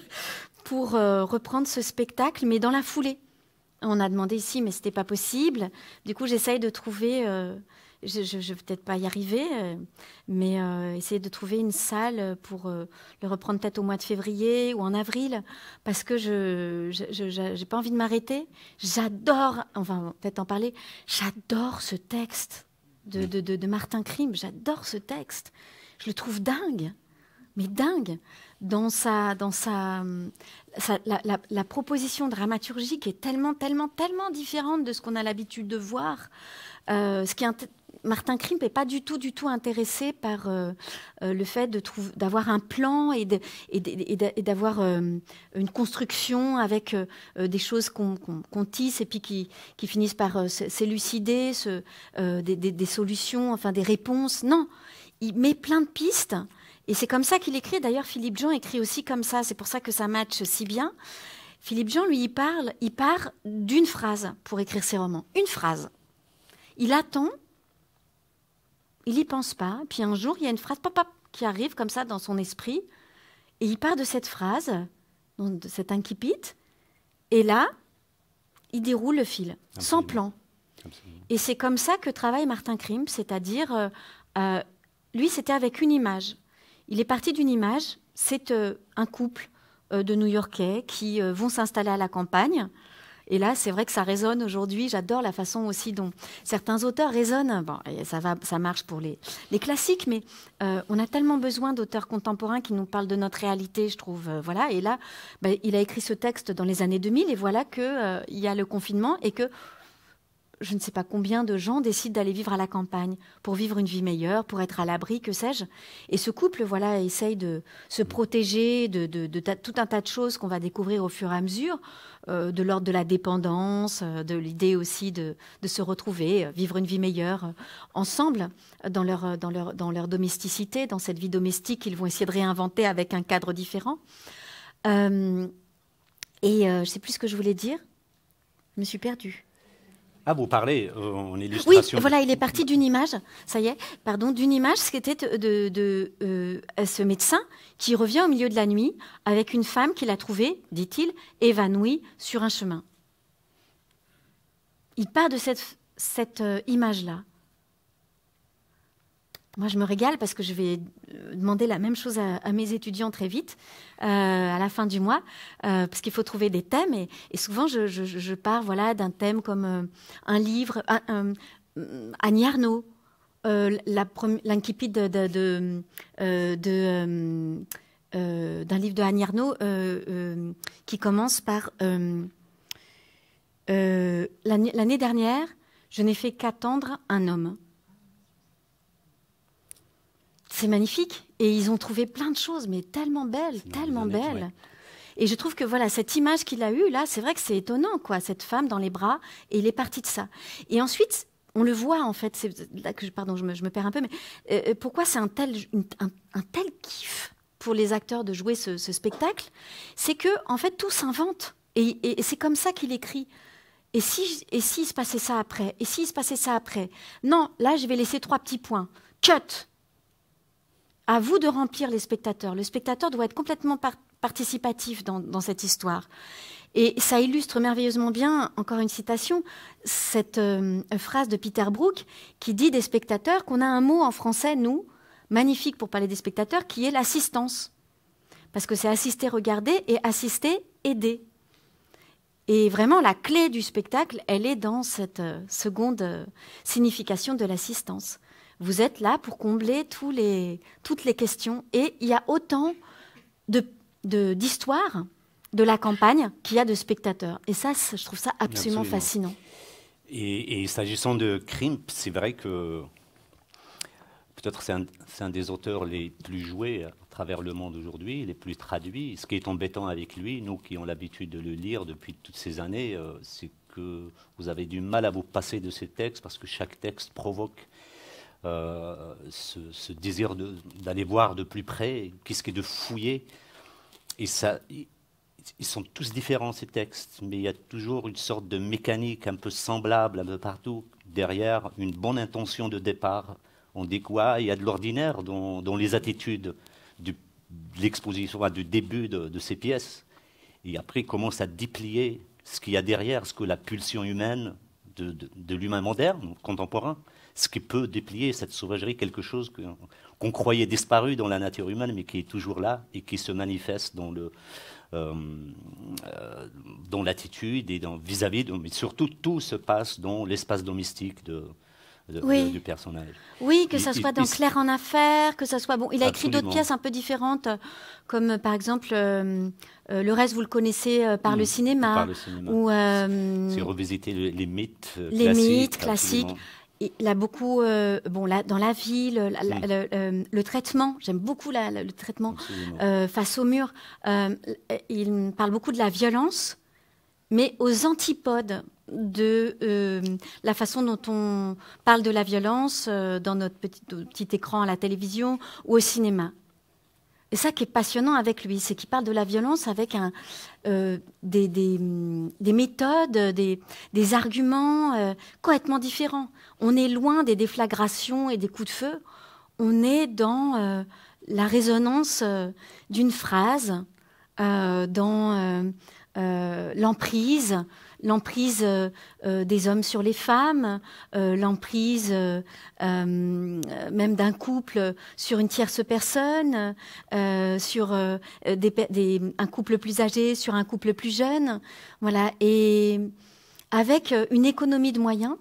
pour euh, reprendre ce spectacle, mais dans la foulée. On a demandé ici, mais ce n'était pas possible. Du coup, j'essaye de trouver, je, je, vais peut-être pas y arriver, mais essayer de trouver une salle pour le reprendre peut-être au mois de février ou en avril, parce que je n'ai pas envie de m'arrêter. J'adore, on va peut-être en parler. J'adore ce texte. Mm. de, Martin Krim. J'adore ce texte. Je le trouve dingue, mais dingue, dans sa, dans sa, euh, la, proposition dramaturgique est tellement, tellement, tellement différente de ce qu'on a l'habitude de voir. Euh, ce qui est Martin Krimp n'est pas du tout, du tout intéressé par euh, euh, le fait d'avoir un plan et d'avoir euh, une construction avec des choses qu'on tisse et puis qui, finissent par s'élucider, des, solutions, enfin des réponses. Non, il met plein de pistes. Et c'est comme ça qu'il écrit. D'ailleurs, Philippe Jean écrit aussi comme ça. C'est pour ça que ça matche si bien. Philippe Jean, lui, il parle, il part d'une phrase pour écrire ses romans. Une phrase. Il attend il n'y pense pas. Puis un jour, il y a une phrase pop, qui arrive comme ça dans son esprit. Et il part de cette phrase, de cet incipit. Et là, il déroule le fil, sans plan. Et c'est comme ça que travaille Martin Krim, c'est-à-dire, euh, euh, lui, c'était avec une image. Il est parti d'une image, c'est euh, un couple de New-Yorkais qui vont s'installer à la campagne. Et là, c'est vrai que ça résonne aujourd'hui. J'adore la façon aussi dont certains auteurs résonnent. Bon, ça, va, ça marche pour les, les classiques, mais euh, on a tellement besoin d'auteurs contemporains qui nous parlent de notre réalité, je trouve. Euh, voilà. Et là, ben, il a écrit ce texte dans les années 2000, et voilà qu'il euh, il y a le confinement et que je ne sais pas combien de gens décident d'aller vivre à la campagne pour vivre une vie meilleure, pour être à l'abri, que sais-je. Et ce couple, voilà, essaye de se protéger de, tout un tas de choses qu'on va découvrir au fur et à mesure, euh, de l'ordre de la dépendance, euh, de l'idée aussi de, se retrouver, euh, vivre une vie meilleure ensemble dans leur, domesticité, dans cette vie domestique qu'ils vont essayer de réinventer avec un cadre différent. et je je sais plus ce que je voulais dire. Je me suis perdue. Ah, vous parlez euh, en illustration. Oui, voilà, il est parti d'une image, ça y est, pardon, d'une image, ce était de, euh, ce médecin qui revient au milieu de la nuit avec une femme qu'il a trouvée, dit-il, évanouie sur un chemin. Il part de cette, cette euh, image-là. Moi, je me régale parce que je vais euh, demander la même chose à, mes étudiants très vite, euh, à la fin du mois, euh, parce qu'il faut trouver des thèmes. Et, souvent, je, pars voilà, d'un thème comme un livre, un, Annie Arnaud, l'incipit d'un livre de Annie qui commence par L'année dernière, je n'ai fait qu'attendre un homme. C'est magnifique. Et ils ont trouvé plein de choses, mais tellement belles, tellement belles. Et je trouve que voilà cette image qu'il a eue là, c'est vrai que c'est étonnant quoi, cette femme dans les bras et il est parti de ça. Et ensuite, on le voit en fait, c'est là que je, pardon, je me, perds un peu, mais euh, euh, pourquoi c'est un tel un, tel kiff pour les acteurs de jouer ce, spectacle, c'est que en fait tout s'invente et, c'est comme ça qu'il écrit. Et si et s'il si se passait ça après, et s'il se passait ça après, non, là je vais laisser trois petits points. Cut à vous de remplir les spectateurs. Le spectateur doit être complètement participatif dans, cette histoire. Et ça illustre merveilleusement bien, encore une citation, cette euh, phrase de Peter Brook qui dit des spectateurs qu'on a un mot en français, nous, magnifique pour parler des spectateurs, qui est l'assistance. Parce que c'est assister, regarder et assister, aider. Et vraiment, la clé du spectacle, elle est dans cette euh, seconde euh, signification de l'assistance. Vous êtes là pour combler tous les, toutes les questions. Et il y a autant d'histoires de, de, la campagne qu'il y a de spectateurs. Et ça, je trouve ça absolument, fascinant. Et, s'agissant de Crimp, c'est vrai que peut-être c'est un, des auteurs les plus joués à travers le monde aujourd'hui, les plus traduits. Ce qui est embêtant avec lui, nous qui avons l'habitude de le lire depuis toutes ces années, euh, c'est que vous avez du mal à vous passer de ces textes parce que chaque texte provoque euh, ce, désir d'aller voir de plus près, qu'est-ce qui est de fouiller. Et ça, ils sont tous différents ces textes, mais il y a toujours une sorte de mécanique un peu semblable un peu partout derrière une bonne intention de départ. On dit quoi Il y a de l'ordinaire dans, dans, les attitudes de l'exposition, du début de, de, ces pièces. Et après, commence à déplier ce qu'il y a derrière, ce que la pulsion humaine de, l'humain moderne, contemporain, ce qui peut déplier cette sauvagerie, quelque chose qu'on croyait disparu dans la nature humaine, mais qui est toujours là et qui se manifeste dans le, euh, euh, l'attitude et dans vis-à-vis, -vis mais surtout tout se passe dans l'espace domestique de, oui. du personnage. Oui, que ça soit dans Claire en affaires, que ce soit bon. Il a écrit d'autres pièces un peu différentes, comme euh, par exemple euh, euh, le reste vous le connaissez par, le cinéma, par, le c'est revisiter les mythes les classiques. Les mythes classiques. il a beaucoup, bon, là, dans la ville. le, traitement, j'aime beaucoup le traitement face au mur. il parle beaucoup de la violence, mais aux antipodes de euh, la façon dont on parle de la violence euh, dans notre petit, petit, écran à la télévision ou au cinéma. Et ça qui est passionnant avec lui, c'est qu'il parle de la violence avec un, euh, des, méthodes, des, des arguments complètement différents. On est loin des déflagrations et des coups de feu, on est dans la résonance d'une phrase, dans l'emprise, l'emprise euh, euh, des hommes sur les femmes, euh, l'emprise même d'un couple sur une tierce personne, sur un couple plus âgé, sur un couple plus jeune, voilà, et avec une économie de moyens,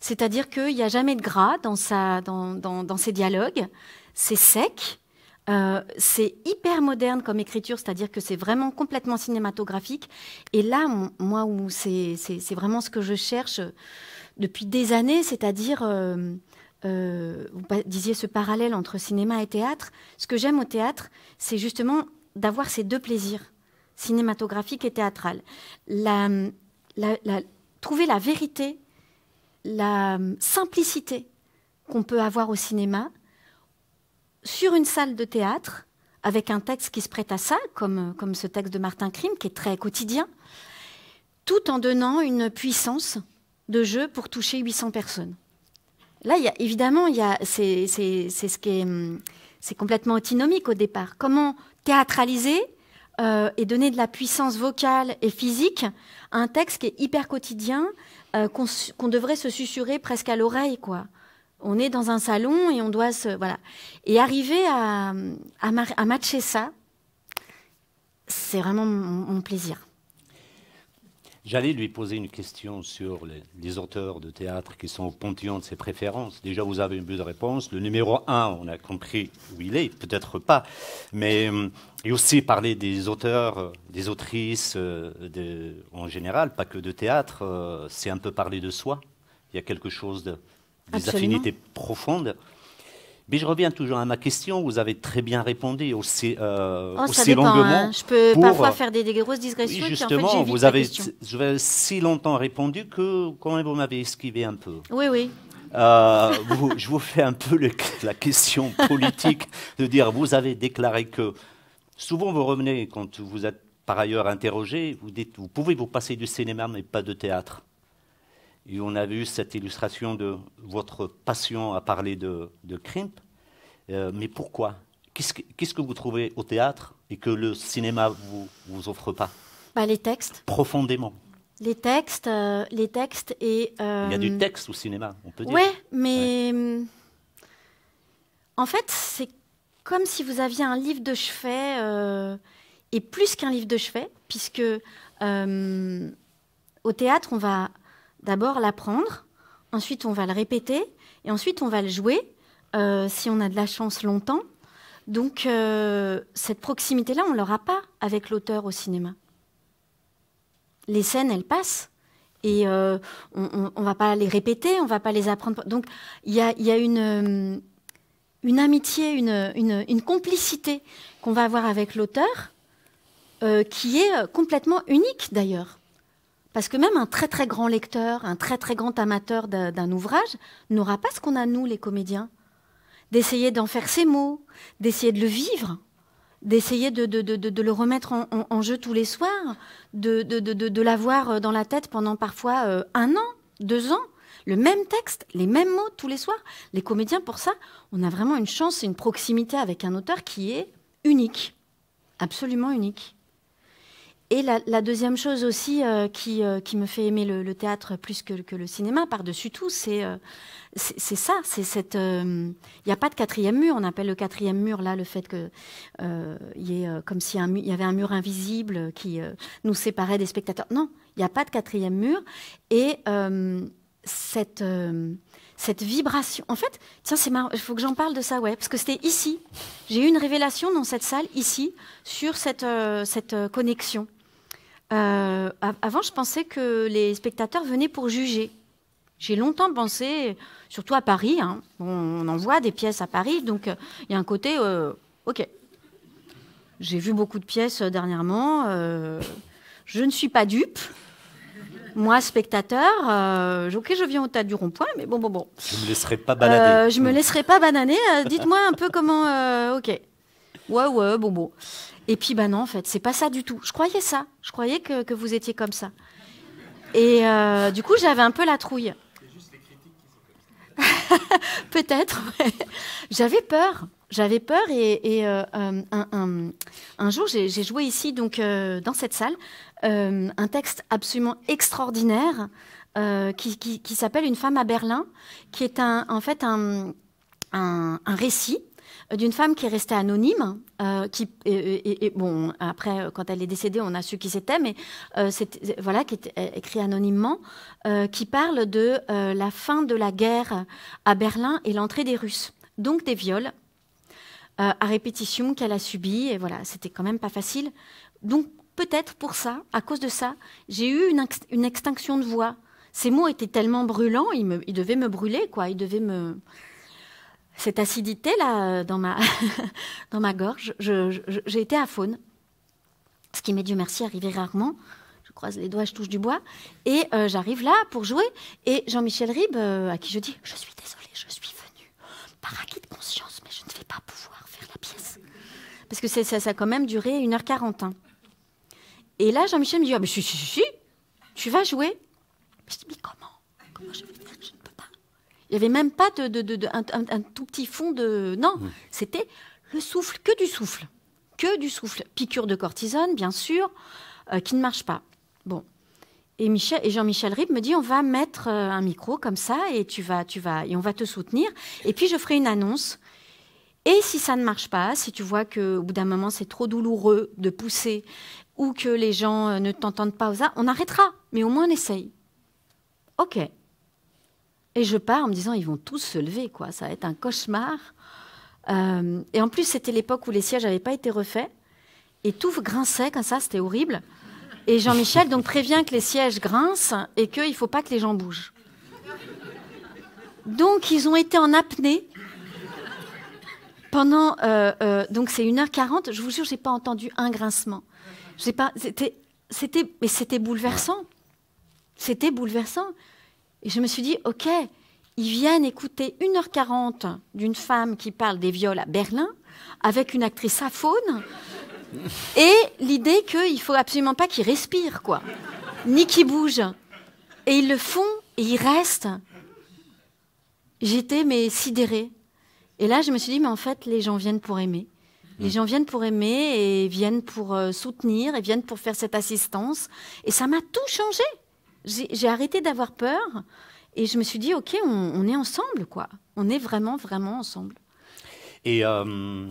c'est-à-dire qu'il n'y a jamais de gras dans ces dialogues, c'est sec, euh, c'est hyper moderne comme écriture, c'est-à-dire que c'est vraiment complètement cinématographique. Et là, moi, où c'est, vraiment ce que je cherche depuis des années, c'est-à-dire, euh, euh, vous disiez ce parallèle entre cinéma et théâtre. Ce que j'aime au théâtre, c'est justement d'avoir ces deux plaisirs, cinématographique et théâtral. la, la, trouver la vérité, la simplicité qu'on peut avoir au cinéma sur une salle de théâtre, avec un texte qui se prête à ça, comme, ce texte de Martin Krim, qui est très quotidien, tout en donnant une puissance de jeu pour toucher 800 personnes. Là, évidemment, c'est ce hum, c'est complètement autonomique au départ. Comment théâtraliser euh, et donner de la puissance vocale et physique à un texte qui est hyper quotidien, euh, qu'on devrait se susurrer presque à l'oreille, quoi on est dans un salon et on doit se voilà et arriver à, à, matcher ça, c'est vraiment mon, plaisir. J'allais lui poser une question sur les, auteurs de théâtre qui sont au pontillon de ses préférences. Déjà, vous avez une de réponse. Le numéro un, on a compris où il est, peut-être pas. Mais euh, et aussi parler des auteurs, euh, des autrices euh, en général, pas que de théâtre, c'est un peu parler de soi. Il y a quelque chose de, des affinités profondes. Mais je reviens toujours à ma question. Vous avez très bien répondu aussi, euh, oh, longuement. Hein. Je peux parfois faire des, grosses digressions. justement, vous avez si longtemps répondu que quand même vous m'avez esquivé un peu. Oui, oui. Euh, je vous fais un peu la question politique de dire vous avez déclaré que souvent vous revenez quand vous êtes par ailleurs interrogé, vous dites vous pouvez vous passer du cinéma mais pas de théâtre. Et on a vu cette illustration de votre passion à parler de, de Crimp. Euh, mais pourquoi Qu'est-ce que, vous trouvez au théâtre et que le cinéma vous, vous offre pas bah, Les textes. Profondément. Les textes, euh, les textes et... Euh, Il y a du texte au cinéma, on peut dire. Oui, mais... En fait, c'est comme si vous aviez un livre de chevet, et plus qu'un livre de chevet, puisque au théâtre, on va d'abord l'apprendre, ensuite on va le répéter, et ensuite on va le jouer, euh, si on a de la chance longtemps. Donc euh, cette proximité-là, on ne l'aura pas avec l'auteur au cinéma. Les scènes, elles passent. Et euh, on ne va pas les répéter, on ne va pas les apprendre. Donc il y a, une, amitié, une complicité qu'on va avoir avec l'auteur qui est complètement unique d'ailleurs. Parce que même un très très grand lecteur, un très très grand amateur d'un ouvrage n'aura pas ce qu'on a nous les comédiens. D'essayer d'en faire ses mots, d'essayer de le vivre, d'essayer de, le remettre en, jeu tous les soirs, de, l'avoir euh, dans la tête pendant parfois euh, un an, deux ans. Le même texte, les mêmes mots tous les soirs. Les comédiens, pour ça, on a vraiment une chance, et une proximité avec un auteur qui est unique, absolument unique. Et la, deuxième chose aussi euh, euh, qui, me fait aimer le, théâtre plus que, le cinéma, par-dessus tout, c'est euh, ça, c'est cette... Il n'y a pas de quatrième mur, on appelle le quatrième mur, là, le fait que il y ait, comme s'il y, y, avait un mur invisible qui nous séparait des spectateurs. Non, il n'y a pas de quatrième mur. Et cette cette vibration. En fait, tiens, c'est il faut que j'en parle de ça, ouais, parce que c'était ici. J'ai eu une révélation dans cette salle, ici, sur cette, cette connexion. Euh, avant, je pensais que les spectateurs venaient pour juger. J'ai longtemps pensé, surtout à Paris, hein. on, envoie des pièces à Paris, donc euh, il y a un côté, euh, ok. J'ai vu beaucoup de pièces dernièrement, je ne suis pas dupe. Moi, spectateur, ok, je viens au tas du rond-point, mais bon, bon, bon. Je ne me laisserai pas bananer. je me laisserai pas bananer. Dites-moi un peu comment, ok. Ouais, ouais, bon, bon. Et puis, ben non, en fait, c'est pas ça du tout. Je croyais ça. Je croyais que, vous étiez comme ça. Et euh, du coup, j'avais un peu la trouille. Peut-être. J'avais peur. J'avais peur et, euh, euh, un, jour j'ai joué ici donc dans cette salle un texte absolument extraordinaire qui, s'appelle Une femme à Berlin, qui est un, en fait un, récit euh, d'une femme qui est restée anonyme, euh, qui et, bon après euh, quand elle est décédée on a su qui c'était, mais euh, voilà qui est écrit anonymement, qui parle de la fin de la guerre à Berlin et l'entrée des Russes, donc des viols à répétition qu'elle a subis et voilà c'était quand même pas facile. Donc peut-être pour ça, à cause de ça, j'ai eu une, extinction de voix. Ces mots étaient tellement brûlants, ils, me, ils devaient me brûler quoi, ils devaient me cette acidité là euh, dans ma, dans ma gorge. J'ai été à faune, ce qui m'est Dieu merci arrivé rarement. Je croise les doigts, je touche du bois. Et euh, j'arrive là pour jouer. Et Jean-Michel Ribe, euh, à qui je dis Je suis désolée, je suis venue par acquis de conscience, mais je ne vais pas pouvoir faire la pièce. Parce que ça, a quand même duré 1h40. Et là, Jean-Michel me dit ah, mais si, si, si, tu vas jouer. Je dis Mais comment il n'y avait même pas un, tout petit fond de... Non, mm. c'était le souffle, que du souffle. Que du souffle. Piqûre de cortisone, bien sûr, euh, qui ne marche pas. Bon. Et, Jean-Michel Rib me dit, on va mettre euh, un micro comme ça et tu vas, tu vas, et on va te soutenir. Et puis je ferai une annonce. Et si ça ne marche pas, si tu vois qu'au bout d'un moment c'est trop douloureux de pousser ou que les gens euh, ne t'entendent pas, on arrêtera. Mais au moins on essaye. Ok. Et je pars en me disant, ils vont tous se lever, quoi. Ça va être un cauchemar. Euh, et en plus, c'était l'époque où les sièges n'avaient pas été refaits. Et tout grinçait comme ça, c'était horrible. Et Jean-Michel donc prévient que les sièges grincent et qu'il ne faut pas que les gens bougent. Donc, ils ont été en apnée pendant. Euh, euh, donc, c'est 1h40. Je vous jure, je n'ai pas entendu un grincement. Pas, c'était, c'était, mais c'était bouleversant. C'était bouleversant. Et je me suis dit, OK, ils viennent écouter 1h40 d'une femme qui parle des viols à Berlin avec une actrice à faune et l'idée qu'il ne faut absolument pas qu'ils respirent, quoi, ni qu'ils bougent. Et ils le font et ils restent. J'étais, mais sidérée. Et là, je me suis dit, mais en fait, les gens viennent pour aimer. Les hmm. gens viennent pour aimer et viennent pour euh, soutenir et viennent pour faire cette assistance. Et ça m'a tout changé j'ai arrêté d'avoir peur et je me suis dit, ok, on, est ensemble, quoi. On est vraiment, vraiment ensemble. Et euh,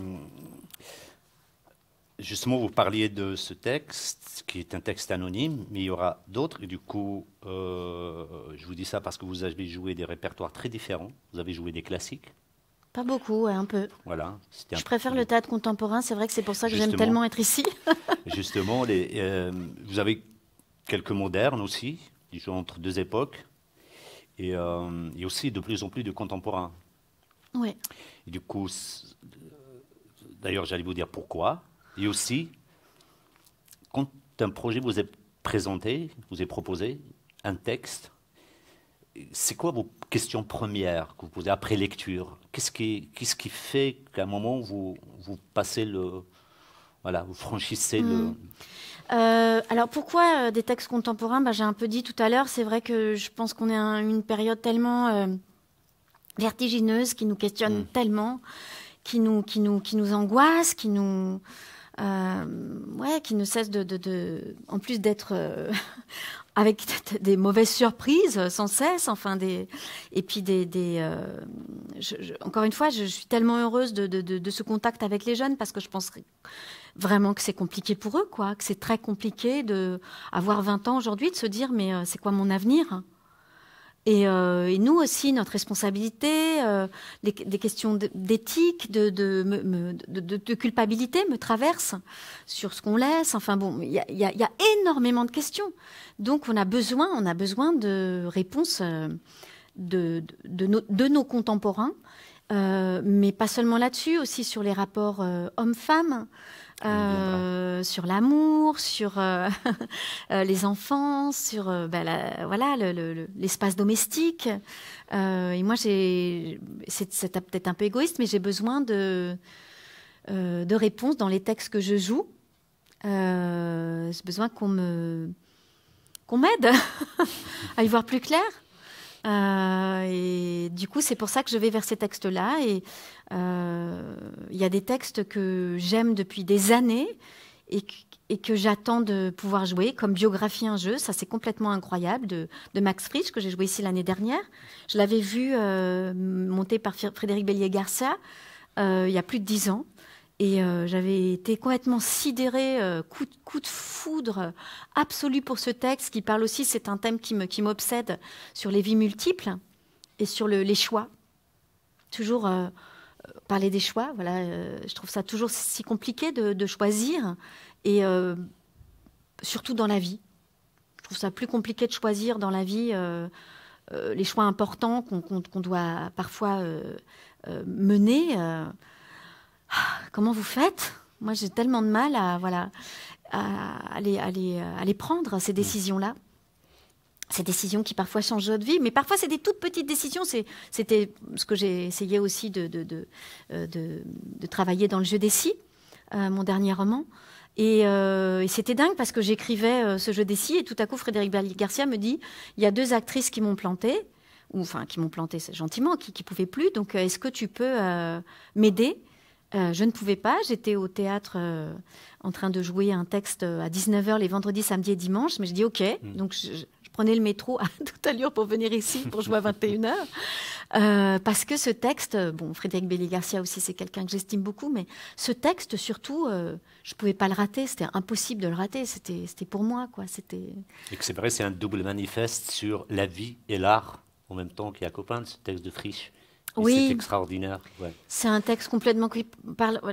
justement, vous parliez de ce texte, qui est un texte anonyme, mais il y aura d'autres. Et du coup, euh, je vous dis ça parce que vous avez joué des répertoires très différents. Vous avez joué des classiques. Pas beaucoup, un peu. Voilà. je préfère le théâtre contemporain. C'est vrai que c'est pour ça que j'aime tellement être ici. justement, les, euh, vous avez quelques modernes aussi entre deux époques, euh, et, aussi de plus en plus de contemporains. Oui. du coup, euh, d'ailleurs, j'allais vous dire pourquoi. Et aussi, quand un projet vous est présenté, vous est proposé, un texte, c'est quoi vos questions premières que vous posez après lecture Qu'est-ce qui, fait qu'à un moment, vous, vous passez le... Voilà, vous franchissez le... Mmh. Euh, alors pourquoi euh, des textes contemporains Ben J'ai un peu dit tout à l'heure, c'est vrai que je pense qu'on est à une période tellement euh, vertigineuse qui nous questionne mmh. tellement, qui nous, qui, nous, qui nous angoisse, qui nous... ouais, qui ne cesse de... de, de en plus d'être avec des mauvaises surprises sans cesse, enfin des et puis des, des je, encore une fois, je, suis tellement heureuse de, de, de, de, ce contact avec les jeunes parce que je pense vraiment que c'est compliqué pour eux, quoi, que c'est très compliqué de 20 ans aujourd'hui de se dire mais euh, c'est quoi mon avenir et, euh, nous aussi, notre responsabilité, euh, des, questions d'éthique, de, de, culpabilité me traversent sur ce qu'on laisse. Enfin bon, il y, a, énormément de questions. Donc on a besoin, on a besoin de réponses de, nos contemporains, mais pas seulement là-dessus, aussi sur les rapports hommes-femmes. Euh, sur l'amour, sur euh, euh, les enfants, sur bah, voilà l'espace domestique. et moi, c'est peut-être un peu égoïste, mais j'ai besoin de, de réponses dans les textes que je joue. j'ai besoin qu'on me qu'on m'aide à y voir plus clair. Euh, et du coup, c'est pour ça que je vais vers ces textes-là. Et euh, il y a des textes que j'aime depuis des années et, que j'attends de pouvoir jouer, comme Biographie un jeu. Ça, c'est complètement incroyable, de, Max Frisch, que j'ai joué ici l'année dernière. Je l'avais vu euh, monter monté par Frédéric Bélier-Garcia il y a plus de dix ans. Et euh, j'avais été complètement sidérée, euh, coup, de, coup, de, foudre absolu pour ce texte qui parle aussi, c'est un thème qui m'obsède, qui sur les vies multiples et sur les choix. Toujours euh, parler des choix, voilà, je trouve ça toujours si compliqué de, choisir, et surtout dans la vie. Je trouve ça plus compliqué de choisir dans la vie les choix importants qu'on doit parfois mener. Ah, comment vous faites Moi, j'ai tellement de mal à, voilà, à, aller euh, prendre, ces mm. décisions-là. Ces décisions qui parfois changent votre vie, mais parfois c'est des toutes petites décisions. C'était ce que j'ai essayé aussi de, de, euh, travailler dans le jeu des si, euh, mon dernier roman. Et, c'était dingue parce que j'écrivais ce jeu des si et tout à coup Frédéric Garcia me dit il y a deux actrices qui m'ont planté, ou enfin qui m'ont planté gentiment, qui ne pouvaient plus, donc est-ce que tu peux m'aider euh, je ne pouvais pas, j'étais au théâtre euh, en train de jouer un texte euh, à 19h les vendredis, samedis et dimanches, mais je dis OK, mm. donc je, prenais le métro à toute allure pour venir ici pour jouer à 21h, parce que ce texte, bon, Frédéric Belli Garcia aussi, c'est quelqu'un que j'estime beaucoup, mais ce texte surtout, je ne pouvais pas le rater, c'était impossible de le rater, c'était pour moi, quoi, c'était... Et que c'est vrai, c'est un double manifeste sur la vie et l'art en même temps qu'il y a de ce texte de Frisch oui. C'est extraordinaire. C'est un texte complètement.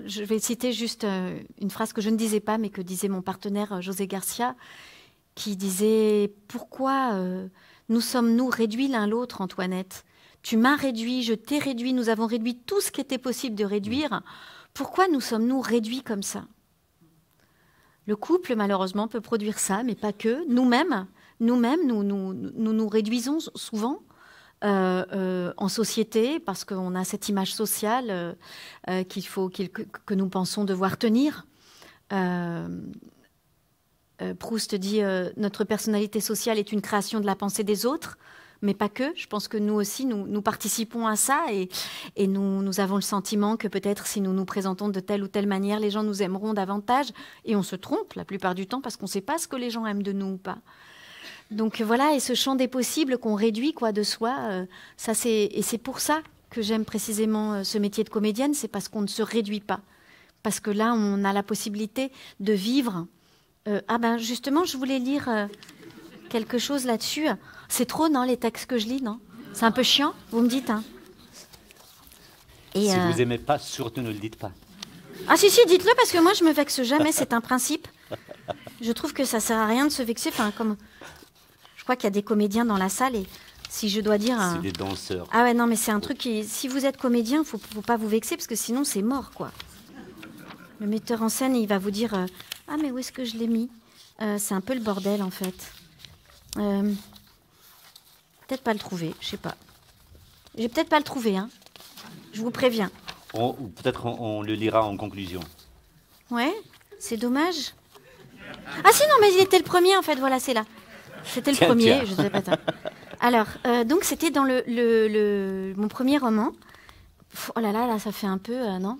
Je vais citer juste euh, une phrase que je ne disais pas, mais que disait mon partenaire euh, José Garcia, qui disait Pourquoi euh, nous sommes-nous réduits l'un l'autre, Antoinette Tu m'as réduit, je t'ai réduit, nous avons réduit tout ce qui était possible de réduire. Pourquoi nous sommes-nous réduits comme ça Le couple, malheureusement, peut produire ça, mais pas que. Nous-mêmes, nous-mêmes, nous nous, nous nous réduisons souvent euh, euh, en société, parce qu'on a cette image sociale euh, qu'il faut, que, nous pensons devoir tenir. Proust dit Notre personnalité sociale est une création de la pensée des autres, mais pas que. Je pense que nous aussi, nous, participons à ça et, nous, nous, avons le sentiment que peut-être si nous nous présentons de telle ou telle manière, les gens nous aimeront davantage. Et on se trompe la plupart du temps parce qu'on ne sait pas ce que les gens aiment de nous ou pas. Donc voilà, et ce champ des possibles qu'on réduit quoi de soi, euh, ça c'est et c'est pour ça que j'aime précisément euh, ce métier de comédienne, c'est parce qu'on ne se réduit pas, parce que là on a la possibilité de vivre. Euh, ah ben justement, je voulais lire quelque chose là-dessus. C'est trop non les textes que je lis non C'est un peu chiant, vous me dites. Hein et, si vous aimez pas, surtout ne le dites pas. Ah si si, dites-le parce que moi je me vexe jamais, c'est un principe. Je trouve que ça sert à rien de se vexer. Enfin comme crois qu'il y a des comédiens dans la salle et si je dois dire. C'est des danseurs. Ah ouais, non, mais c'est un oh. truc qui. Si vous êtes comédien, faut, faut pas vous vexer parce que sinon c'est mort, quoi. Le metteur en scène, il va vous dire euh, Ah, mais où est-ce que je l'ai mis euh, C'est un peu le bordel, en fait. Euh, peut-être pas le trouver, je sais pas. Je vais peut-être pas le trouver, hein. Je vous préviens. ou peut-être on, on, le lira en conclusion. Ouais, c'est dommage. Ah si, non, mais il était le premier, en fait, voilà, c'est là. C'était le premier, je sais pas. Alors, euh, donc c'était dans le, mon premier roman. oh là là, ça fait un peu, euh, non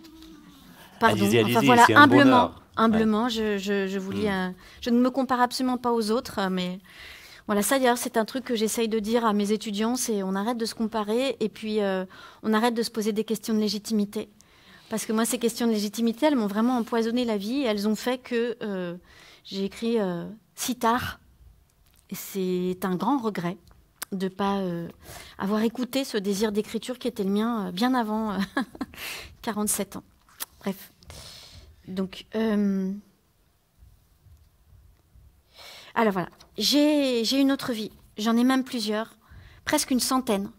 Pardon. enfin voilà, humblement, humblement, je, vous lis. Mm. je ne me compare absolument pas aux autres, euh, mais voilà, ça d'ailleurs, c'est un truc que j'essaye de dire à mes étudiants, c'est on arrête de se comparer et puis on arrête de se poser des questions de légitimité. Parce que moi, ces questions de légitimité, elles m'ont vraiment empoisonné la vie et elles ont fait que j'ai écrit si tard c'est un grand regret de ne pas euh, avoir écouté ce désir d'écriture qui était le mien euh, bien avant 47 euh, ans. Bref. Donc, alors voilà, j'ai une autre vie, j'en ai même plusieurs, presque une centaine.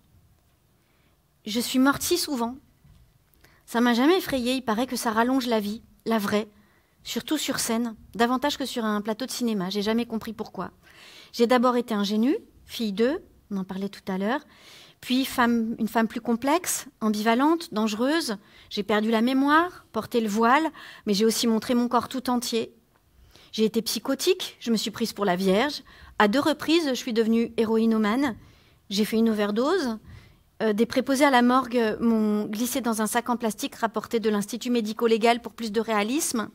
Je suis morte si souvent, ça m'a jamais effrayée, il paraît que ça rallonge la vie, la vraie, surtout sur scène, davantage que sur un plateau de cinéma, j'ai jamais compris pourquoi. J'ai d'abord été ingénue, fille d'eux, on en parlait tout à l'heure, puis femme, une femme plus complexe, ambivalente, dangereuse. J'ai perdu la mémoire, porté le voile, mais j'ai aussi montré mon corps tout entier. J'ai été psychotique, je me suis prise pour la Vierge. À deux reprises, je suis devenue héroïnomane. J'ai fait une overdose. Euh, des préposés à la morgue m'ont glissé dans un sac en plastique rapporté de l'Institut médico-légal pour plus de réalisme.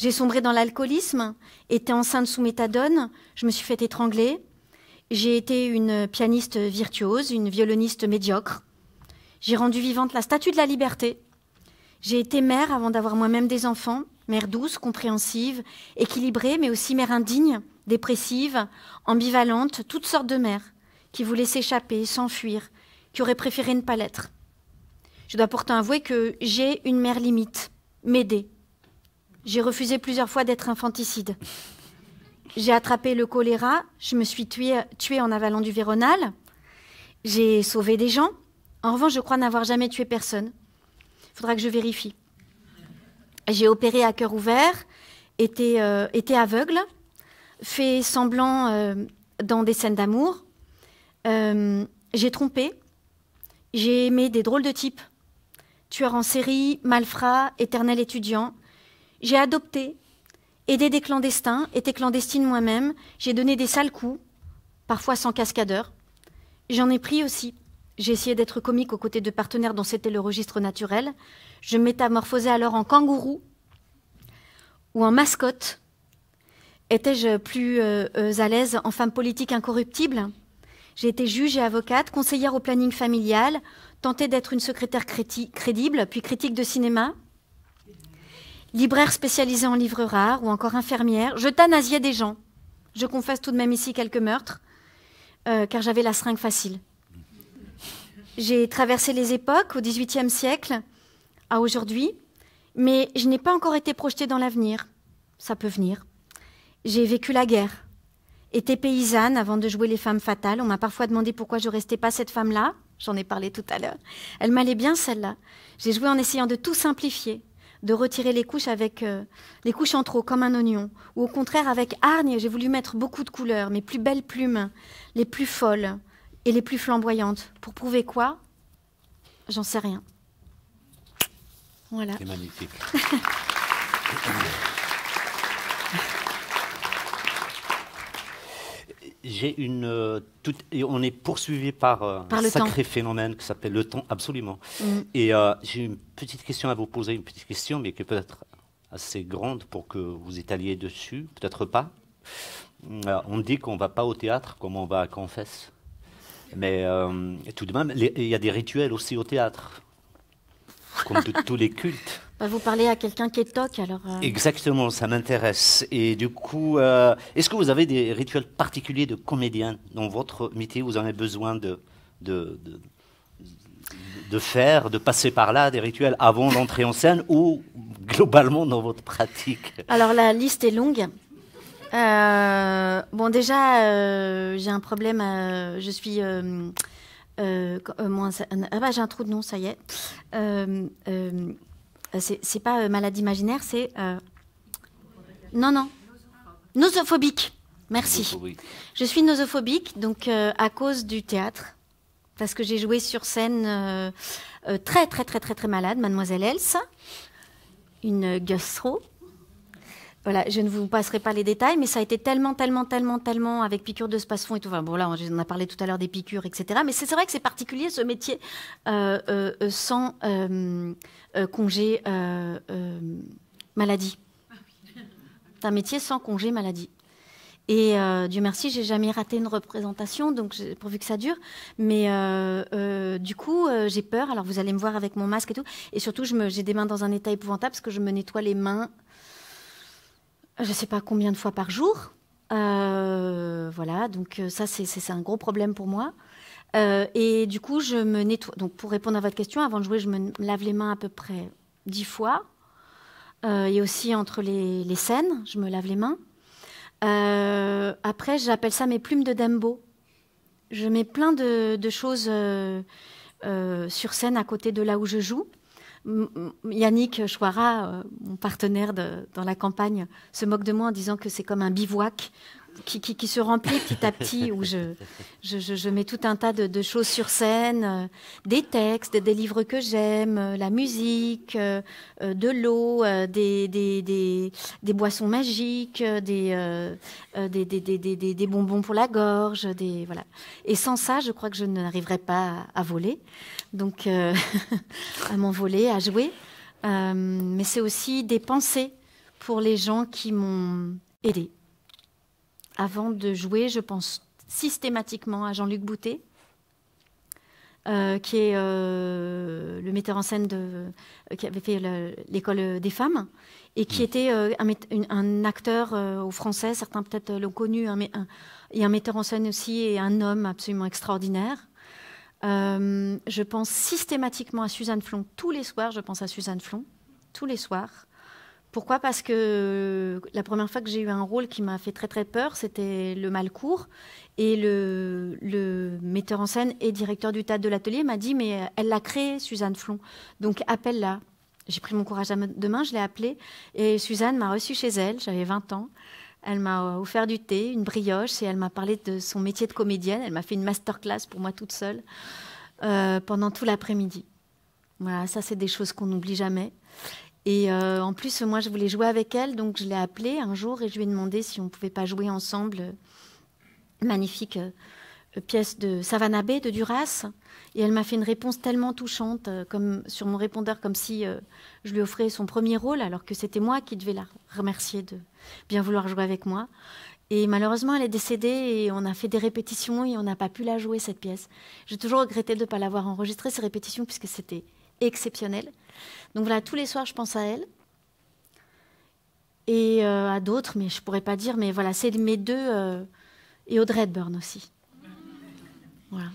J'ai sombré dans l'alcoolisme, été enceinte sous méthadone, je me suis fait étrangler. J'ai été une pianiste virtuose, une violoniste médiocre. J'ai rendu vivante la statue de la liberté. J'ai été mère avant d'avoir moi-même des enfants, mère douce, compréhensive, équilibrée, mais aussi mère indigne, dépressive, ambivalente, toutes sortes de mères qui voulaient s'échapper, s'enfuir, qui auraient préféré ne pas l'être. Je dois pourtant avouer que j'ai une mère limite, m'aider, j'ai refusé plusieurs fois d'être infanticide. J'ai attrapé le choléra, je me suis tuée, en avalant du Véronal. J'ai sauvé des gens. En revanche, je crois n'avoir jamais tué personne. Il faudra que je vérifie. J'ai opéré à cœur ouvert, été, euh, aveugle, fait semblant euh, dans des scènes d'amour. Euh, j'ai trompé. J'ai aimé des drôles de types. Tueur en série, malfrat, éternel étudiant. J'ai adopté, aidé des clandestins, été clandestine moi-même, j'ai donné des sales coups, parfois sans cascadeur. J'en ai pris aussi. J'ai essayé d'être comique aux côtés de partenaires dont c'était le registre naturel. Je métamorphosais alors en kangourou ou en mascotte. Étais-je plus euh, euh, à l'aise en femme politique incorruptible J'ai été juge et avocate, conseillère au planning familial, tentée d'être une secrétaire crédible, puis critique de cinéma libraire spécialisé en livres rares ou encore infirmière. Je tanasiais des gens. Je confesse tout de même ici quelques meurtres, euh, car j'avais la seringue facile. J'ai traversé les époques au XVIIIe siècle à aujourd'hui, mais je n'ai pas encore été projetée dans l'avenir. Ça peut venir. J'ai vécu la guerre, été paysanne avant de jouer les femmes fatales. On m'a parfois demandé pourquoi je restais pas cette femme-là. J'en ai parlé tout à l'heure. Elle m'allait bien celle-là. J'ai joué en essayant de tout simplifier, de retirer les couches avec euh, les couches en trop, comme un oignon. Ou au contraire, avec hargne, j'ai voulu mettre beaucoup de couleurs, mes plus belles plumes, les plus folles et les plus flamboyantes. Pour prouver quoi J'en sais rien. Voilà. C'est magnifique. j'ai une. Euh, toute, on est poursuivi par, euh, un sacré phénomène qui s'appelle le temps, absolument. Mm. Et euh, j'ai une petite question à vous poser, une petite question, mais qui peut-être assez grande pour que vous étaliez dessus, peut-être pas. on dit qu'on ne va pas au théâtre comme on va à confesse. Mais tout de même, il y a des rituels aussi au théâtre, comme de tous les cultes vous parlez à quelqu'un qui est toc, alors. Euh. Exactement, ça m'intéresse. Et du coup, euh, est-ce que vous avez des rituels particuliers de comédien dans votre métier Vous en avez besoin de, de, de, faire, de passer par là, des rituels avant l'entrée en scène ou globalement dans votre pratique Alors la liste est longue. Euh, bon, déjà, j'ai un problème. je suis. Euh, ah bah, j'ai un trou de nom, ça y est. Euh, euh, c'est pas euh, maladie imaginaire, c'est. Euh, non, non. Nosophobique. Merci. Je suis nosophobique, donc à cause du théâtre parce que j'ai joué sur scène très très très très très malade, Mademoiselle Else, une gastro. Voilà, je ne vous passerai pas les détails, mais ça a été tellement, tellement, tellement, tellement avec piqûres de spasfon et tout. Enfin, bon, là, on a parlé tout à l'heure des piqûres, etc. Mais c'est vrai que c'est particulier ce métier sans euh, congé euh, euh, maladie. C'est un métier sans congé maladie. Et Dieu merci, j'ai jamais raté une représentation, donc pourvu que ça dure. Mais du coup, j'ai peur. Alors vous allez me voir avec mon masque et tout. Et surtout, j'ai des mains dans un état épouvantable parce que je me nettoie les mains, je ne sais pas combien de fois par jour. voilà, donc ça c'est un gros problème pour moi. Euh, et du coup, je me nettoie. Donc, pour répondre à votre question, avant de jouer, je me lave les mains à peu près dix fois. Euh, et aussi entre les, scènes, je me lave les mains. Euh, après, j'appelle ça mes plumes de Dembo. Je mets plein de, choses sur scène à côté de là où je joue. Yannick Chouara, mon partenaire dans la campagne, se moque de moi en disant que c'est comme un bivouac qui, qui, qui, se remplit petit à petit, où je, je, je mets tout un tas de, de choses sur scène, euh, des textes, des livres que j'aime, euh, la musique, euh, de l'eau, des des, des, des, boissons magiques, des, des, des, bonbons pour la gorge, des, voilà. Et sans ça, je crois que je n'arriverais pas à, voler, donc à m'envoler, à jouer. mais c'est aussi des pensées pour les gens qui m'ont aidé avant de jouer, je pense systématiquement à Jean-Luc Boutet, euh, qui est euh, le metteur en scène de, euh, qui avait fait l'école des femmes et qui mm. était un, acteur au français, certains peut-être l'ont connu, et un metteur en scène aussi, et un homme absolument extraordinaire. je pense systématiquement à Suzanne Flon tous les soirs, je pense à Suzanne Flon tous les soirs. Pourquoi Parce que euh, la première fois que j'ai eu un rôle qui m'a fait très très peur, c'était le court. Et le, metteur en scène et directeur du théâtre de l'atelier m'a dit Mais euh, elle l'a créé, Suzanne Flon. Donc appelle-la. J'ai pris mon courage à demain, je l'ai appelée. Et Suzanne m'a reçue chez elle, j'avais 20 ans. Elle m'a euh, offert du thé, une brioche, et elle m'a parlé de son métier de comédienne. Elle m'a fait une masterclass pour moi toute seule pendant tout l'après-midi. Voilà, ça, c'est des choses qu'on n'oublie jamais. Et euh, en plus, moi, je voulais jouer avec elle, donc je l'ai appelée un jour et je lui ai demandé si on pouvait pas jouer ensemble. Euh, magnifique euh, pièce de Savannah Bay, de Duras. Et elle m'a fait une réponse tellement touchante comme sur mon répondeur, comme si je lui offrais son premier rôle, alors que c'était moi qui devais la remercier de bien vouloir jouer avec moi. Et malheureusement, elle est décédée et on a fait des répétitions et on n'a pas pu la jouer, cette pièce. J'ai toujours regretté de ne pas l'avoir enregistrée, ces répétitions, puisque c'était exceptionnelle. Donc voilà, tous les soirs, je pense à elle et euh, à d'autres, mais je pourrais pas dire. Mais voilà, c'est mes deux euh, et Audrey Hepburn aussi. Voilà.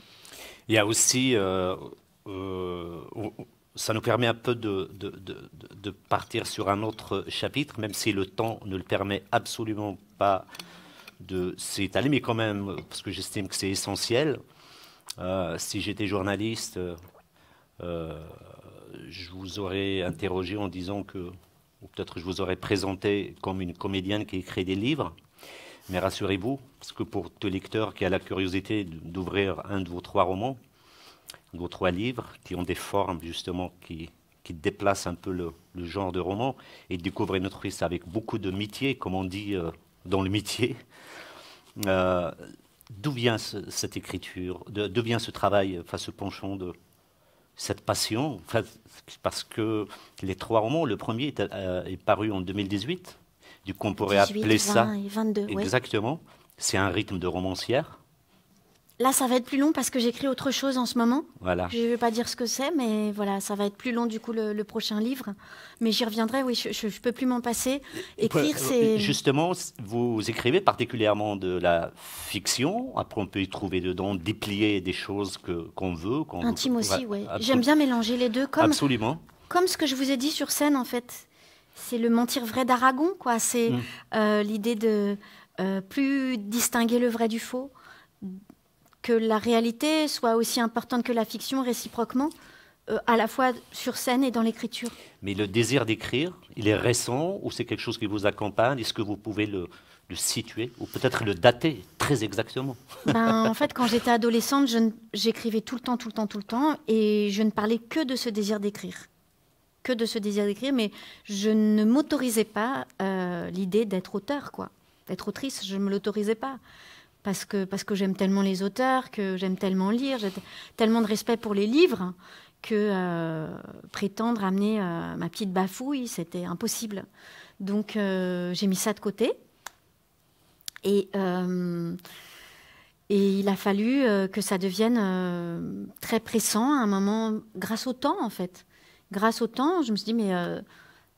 Il y a aussi, euh, ça nous permet un peu de, de, de, partir sur un autre chapitre, même si le temps ne le permet absolument pas de s'étaler, mais quand même, parce que j'estime que c'est essentiel. si j'étais journaliste, euh, je vous aurais interrogé en disant que, ou peut-être je vous aurais présenté comme une comédienne qui écrit des livres. Mais rassurez-vous, parce que pour tout lecteur qui a la curiosité d'ouvrir un de vos trois romans, vos trois livres, qui ont des formes justement qui, déplacent un peu le, genre de roman, et de découvrir une avec beaucoup de métier, comme on dit euh, dans le métier, euh, d'où vient cette écriture, d'où vient ce travail, enfin ce penchant de, cette passion, parce que les trois romans, le premier est, euh, paru en 2018, du coup on pourrait appeler ça... Et 22, exactement, c'est un rythme de romancière. Là, ça va être plus long parce que j'écris autre chose en ce moment. Voilà. Je ne vais pas dire ce que c'est, mais voilà, ça va être plus long du coup le, prochain livre. Mais j'y reviendrai, oui, je ne peux plus m'en passer. Écrire, c'est. Euh, justement, vous écrivez particulièrement de la fiction. Après, on peut y trouver dedans, déplier des choses qu'on veut. Intime aussi, oui. J'aime bien mélanger les deux. Comme, Absolument. Comme ce que je vous ai dit sur scène, en fait. C'est le mentir vrai d'Aragon, quoi. C'est mmh. euh, l'idée de euh, plus distinguer le vrai du faux que la réalité soit aussi importante que la fiction réciproquement, euh, à la fois sur scène et dans l'écriture. Mais le désir d'écrire, il est récent ou c'est quelque chose qui vous accompagne Est-ce que vous pouvez le, situer ou peut-être le dater très exactement ben, En fait, quand j'étais adolescente, j'écrivais tout le temps, tout le temps, tout le temps et je ne parlais que de ce désir d'écrire que de ce désir d'écrire, mais je ne m'autorisais pas euh, l'idée d'être auteur, quoi, d'être autrice, je ne me l'autorisais pas parce que, parce que j'aime tellement les auteurs, que j'aime tellement lire, j'ai tellement de respect pour les livres que euh, prétendre amener euh, ma petite bafouille, c'était impossible. Donc euh, j'ai mis ça de côté. Et, et il a fallu que ça devienne très pressant à un moment, grâce au temps en fait. Grâce au temps, je me suis dit, mais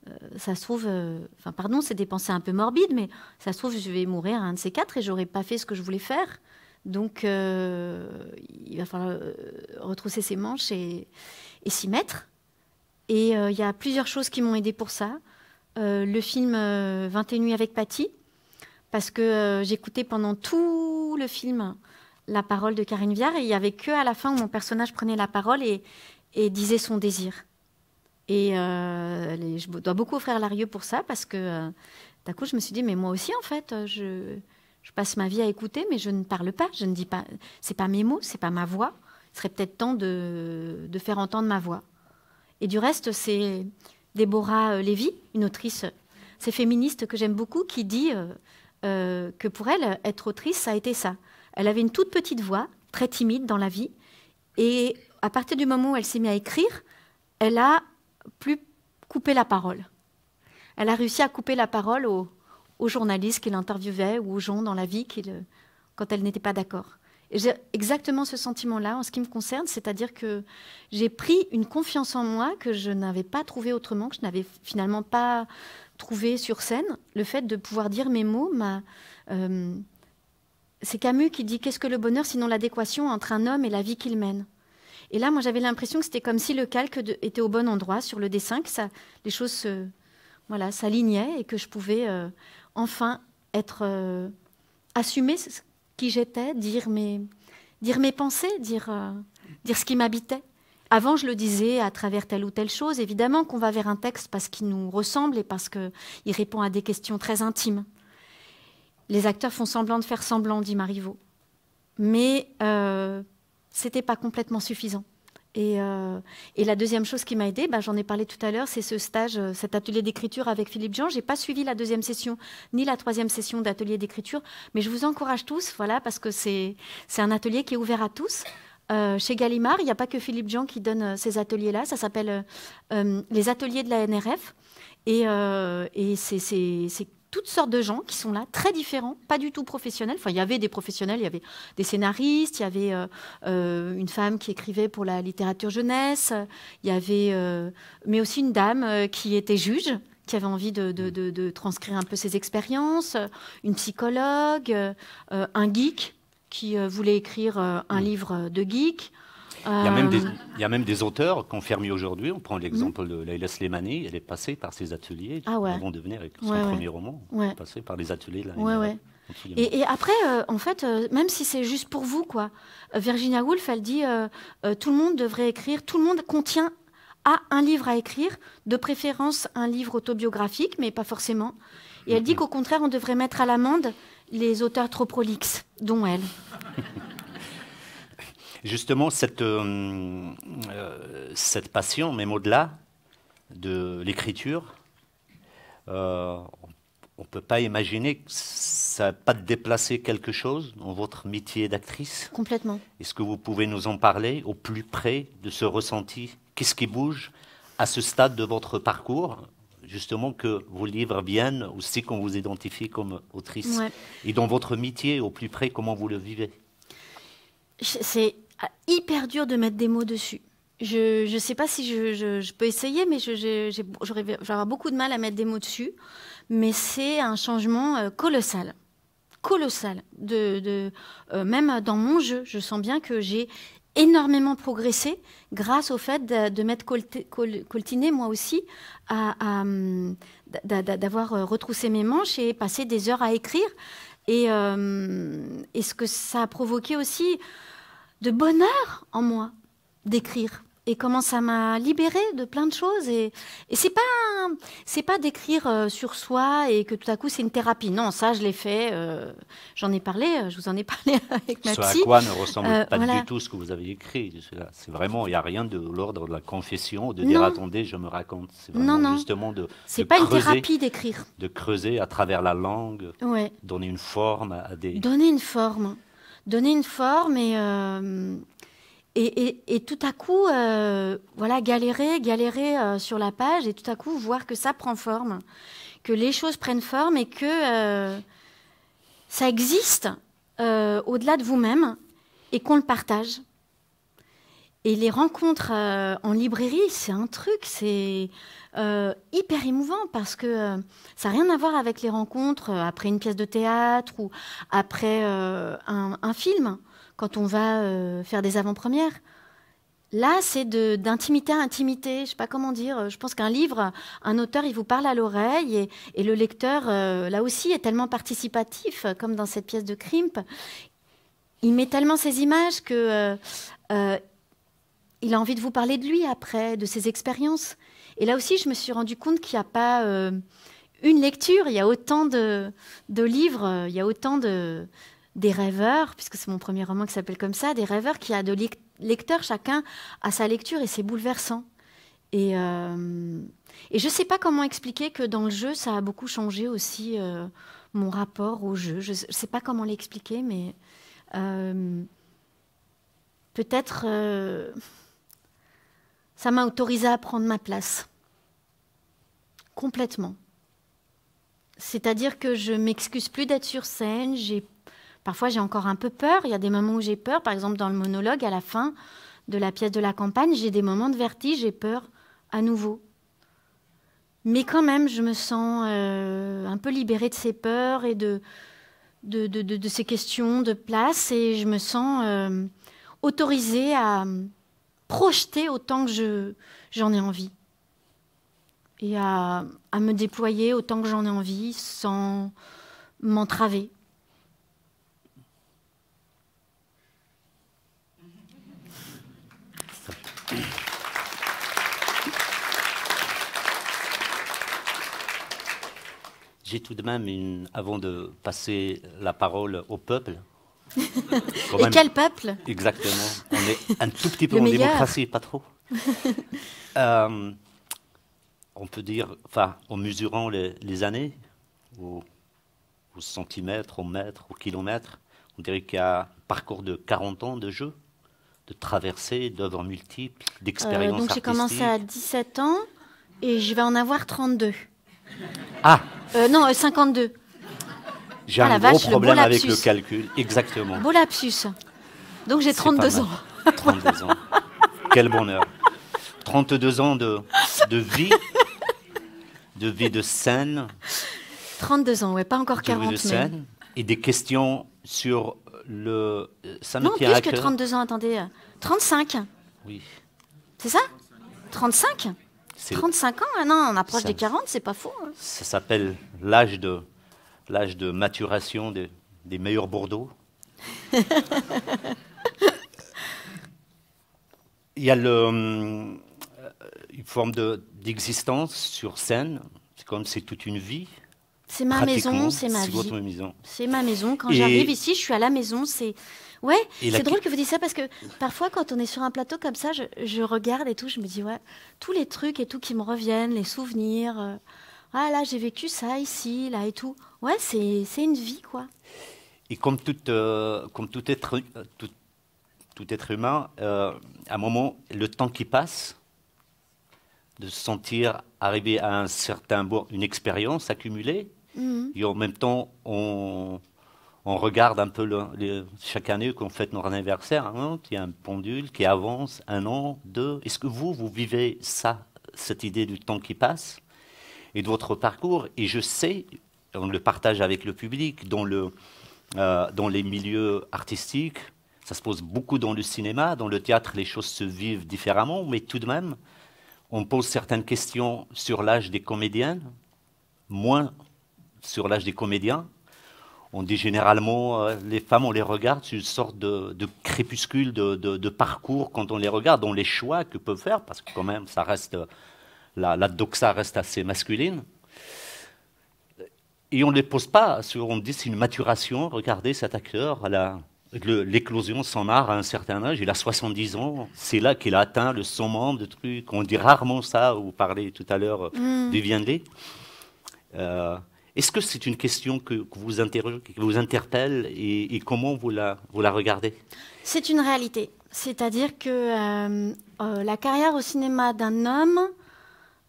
euh, ça se trouve, euh, pardon, c'est des pensées un peu morbides, mais ça se trouve, je vais mourir à un de ces quatre et j'aurais pas fait ce que je voulais faire. Donc, euh, il va falloir retrousser ses manches et, s'y mettre. Et il y a plusieurs choses qui m'ont aidé pour ça. le film 21 nuits avec Patty, parce que j'écoutais pendant tout le film la parole de Karine Viard et il n'y avait que à la fin où mon personnage prenait la parole et disait son désir. Et euh, je dois beaucoup offrir Larieux pour ça, parce que euh, d'un coup, je me suis dit, mais moi aussi, en fait, euh, je, passe ma vie à écouter, mais je ne parle pas, je ne dis pas, c'est pas mes mots, c'est pas ma voix. Il serait peut-être temps de, de, faire entendre ma voix. Et du reste, c'est Déborah Lévy, une autrice, c'est féministe que j'aime beaucoup, qui dit que pour elle, être autrice, ça a été ça. Elle avait une toute petite voix, très timide dans la vie, et à partir du moment où elle s'est mise à écrire, elle a plus couper la parole. Elle a réussi à couper la parole aux, journalistes qui interviewait ou aux gens dans la vie quand elle n'était pas d'accord. Et j'ai exactement ce sentiment-là en ce qui me concerne, c'est-à-dire que j'ai pris une confiance en moi que je n'avais pas trouvée autrement, que je n'avais finalement pas trouvée sur scène. Le fait de pouvoir dire mes mots euh, c'est Camus qui dit Qu'est-ce que le bonheur sinon l'adéquation entre un homme et la vie qu'il mène et là, moi, j'avais l'impression que c'était comme si le calque était au bon endroit sur le dessin, que ça, les choses voilà, s'alignaient et que je pouvais euh, enfin être euh, assumer qui j'étais, dire mes, dire mes pensées, dire, euh, dire ce qui m'habitait. Avant, je le disais à travers telle ou telle chose. Évidemment qu'on va vers un texte parce qu'il nous ressemble et parce qu'il répond à des questions très intimes. Les acteurs font semblant de faire semblant, dit Marivaux. Mais c'était pas complètement suffisant. Euh, et, la deuxième chose qui m'a aidée, bah, j'en ai parlé tout à l'heure, c'est ce stage, euh, cet atelier d'écriture avec Philippe Jean. J'ai pas suivi la deuxième session ni la troisième session d'atelier d'écriture, mais je vous encourage tous, voilà, parce que c'est un atelier qui est ouvert à tous. Euh, chez Gallimard, il n'y a pas que Philippe Jean qui donne ces ateliers-là. Ça s'appelle les ateliers de la NRF. Et, et c'est toutes sortes de gens qui sont là, très différents, pas du tout professionnels. Enfin, il y avait des professionnels, il y avait des scénaristes, il y avait euh, euh, une femme qui écrivait pour la littérature jeunesse, il y avait, euh, mais aussi une dame qui était juge, qui avait envie de transcrire un peu ses expériences, une psychologue, un geek qui voulait écrire un mm. livre de geek. Il y, a même des, ah. il y a même des auteurs qu'on fermé aujourd'hui. On prend l'exemple de Laila Slimani. Elle est passée par ses ateliers ah avant de devenir avec son premier roman. passée par les ateliers et, et, après, euh, en fait, euh, même si c'est juste pour vous, quoi, euh, Virginia Woolf, elle dit tout le monde devrait écrire, tout le monde contient a un livre à écrire, de préférence un livre autobiographique, mais pas forcément. Et elle dit mm-hmm. qu'au contraire, on devrait mettre à l'amende les auteurs trop prolixes, dont elle. justement euh, euh, cette, passion, même au-delà de l'écriture, euh, on ne peut pas imaginer que ça n'a pas déplacé quelque chose dans votre métier d'actrice Complètement. Est-ce que vous pouvez nous en parler au plus près de ce ressenti Qu'est-ce qui bouge à ce stade de votre parcours Justement, que vos livres viennent aussi qu'on vous identifie comme autrice. Et dans votre métier, au plus près, comment vous le vivez C'est ah, hyper dur de mettre des mots dessus. Je ne sais pas si je, peux essayer, mais j'aurai beaucoup de mal à mettre des mots dessus. Mais c'est un changement euh, colossal, colossal. Euh, même dans mon jeu, je sens bien que j'ai énormément progressé grâce au fait de, mettre m'être coltiné moi aussi, d'avoir euh, retroussé mes manches et passé des heures à écrire. Et, et ce que ça a provoqué aussi, de bonheur en moi d'écrire et comment ça m'a libéré de plein de choses. Et, et c'est pas c'est pas d'écrire euh, sur soi et que tout à coup c'est une thérapie. Non, ça je l'ai fait. Euh, j'en ai parlé. Euh, je vous en ai parlé avec ma psy. Ce à quoi ne ressemble pas du tout ce que vous avez écrit. C'est vraiment il n'y a rien de l'ordre de la confession de dire attendez je me raconte. C'est non non. Justement de. C'est pas une thérapie d'écrire. De creuser à travers la langue. Donner une forme à des. Donner une forme donner une forme euh, et, et, tout à coup, euh, voilà, galérer, galérer euh, sur la page et tout à coup voir que ça prend forme, que les choses prennent forme et que ça existe au-delà de vous-même et qu'on le partage. Et les rencontres euh, en librairie, c'est un truc, c'est euh, hyper émouvant parce que euh, ça n'a rien à voir avec les rencontres après une pièce de théâtre ou après un, film, quand on va faire des avant-premières. Là, c'est d'intimité à intimité, je ne sais pas comment dire. Je pense qu'un livre, un auteur, il vous parle à l'oreille et, le lecteur, là aussi, est tellement participatif, comme dans cette pièce de Crimp. Il met tellement ses images que il a envie de vous parler de lui après, de ses expériences. Et là aussi, je me suis rendu compte qu'il n'y a pas euh, une lecture, il y a autant de, livres, euh, il y a autant de des rêveurs, puisque c'est mon premier roman qui s'appelle comme ça, des rêveurs qui a de lecteurs, chacun a sa lecture et c'est bouleversant. Et, euh, je ne sais pas comment expliquer que dans le jeu, ça a beaucoup changé aussi mon rapport au jeu. Je ne sais pas comment l'expliquer, mais peut-être ça m'a autorisé à prendre ma place. Complètement. C'est-à-dire que je m'excuse plus d'être sur scène, parfois j'ai encore un peu peur, il y a des moments où j'ai peur, par exemple dans le monologue à la fin de la pièce de la campagne, j'ai des moments de vertige, j'ai peur à nouveau. Mais quand même, je me sens euh, un peu libérée de ces peurs et de, de, ces questions de place et je me sens euh, autorisée à, projeter autant que je, j'en ai envie. Et à, à me déployer autant que j'en ai envie sans m'entraver. J'ai tout de même, une, avant de passer la parole au peuple, Et quel peuple Exactement. On est un tout petit peu en démocratie, pas trop. Euh, on peut dire, enfin, en mesurant les, années, au, au, centimètre, au mètre, au kilomètre, on dirait qu'il y a un parcours de 40 ans de jeu, de traversée, d'œuvres multiples, d'expériences euh, donc j'ai commencé à 17 ans et je vais en avoir 32. Ah euh, Non, 52. J'ai ah un gros problème avec le calcul, exactement. Beau lapsus. Donc j'ai 32 ans. 32 ans. Quel bonheur. 32 ans de, de vie, de vie de scène. 32 ans, ouais, pas encore 40. De, de scène et des questions sur le. Euh, ça non, plus que 32 ans, attendez. 35. Oui. C'est ça 35 35 ans ah non, on approche des 40, c'est pas faux. Hein. Ça s'appelle l'âge de l'âge de maturation des, meilleurs Bordeaux. il y a euh, une forme d'existence sur scène. C'est comme c'est toute une vie. C'est ma maison, c'est ma vie. C'est ma maison. Quand j'arrive ici, je suis à la maison. C'est Ouais, c'est drôle que vous disiez ça parce que parfois quand on est sur un plateau comme ça, je, regarde et tout, je me dis ouais, tous les trucs et tout qui me reviennent, les souvenirs. Euh, ah là, j'ai vécu ça ici, là et tout. Ouais, c'est, une vie, quoi. Et comme tout, euh, comme tout, être, euh, tout, être humain, euh, à un moment, le temps qui passe, de se sentir arriver à un certain bout, une expérience accumulée, mhm. et en même temps, on, regarde un peu chaque année qu'on fête notre anniversaire, il y a un pendule qui avance un an, deux. Est-ce que vous, vous vivez ça, cette idée du temps qui passe et de votre parcours. Et je sais, on le partage avec le public, dans, le, euh, dans les milieux artistiques, ça se pose beaucoup dans le cinéma, dans le théâtre, les choses se vivent différemment, mais tout de même, on pose certaines questions sur l'âge des comédiennes, moins sur l'âge des comédiens. On dit généralement, euh, les femmes, on les regarde, c'est une sorte de, de crépuscule de, de, parcours quand on les regarde, dans les choix que peuvent faire, parce que quand même, ça reste la, doxa reste assez masculine. Et on ne les pose pas on dit c'est une maturation, regardez cet acteur, l'éclosion s'en art à un certain âge, il a 70 ans, c'est là qu'il a atteint le sommet de trucs, on dit rarement ça, vous parlez tout à l'heure euh, mm. du euh, Est-ce que c'est une question que, vous qui vous interpelle et, comment vous la, regardez C'est une réalité, c'est-à-dire que euh, la carrière au cinéma d'un homme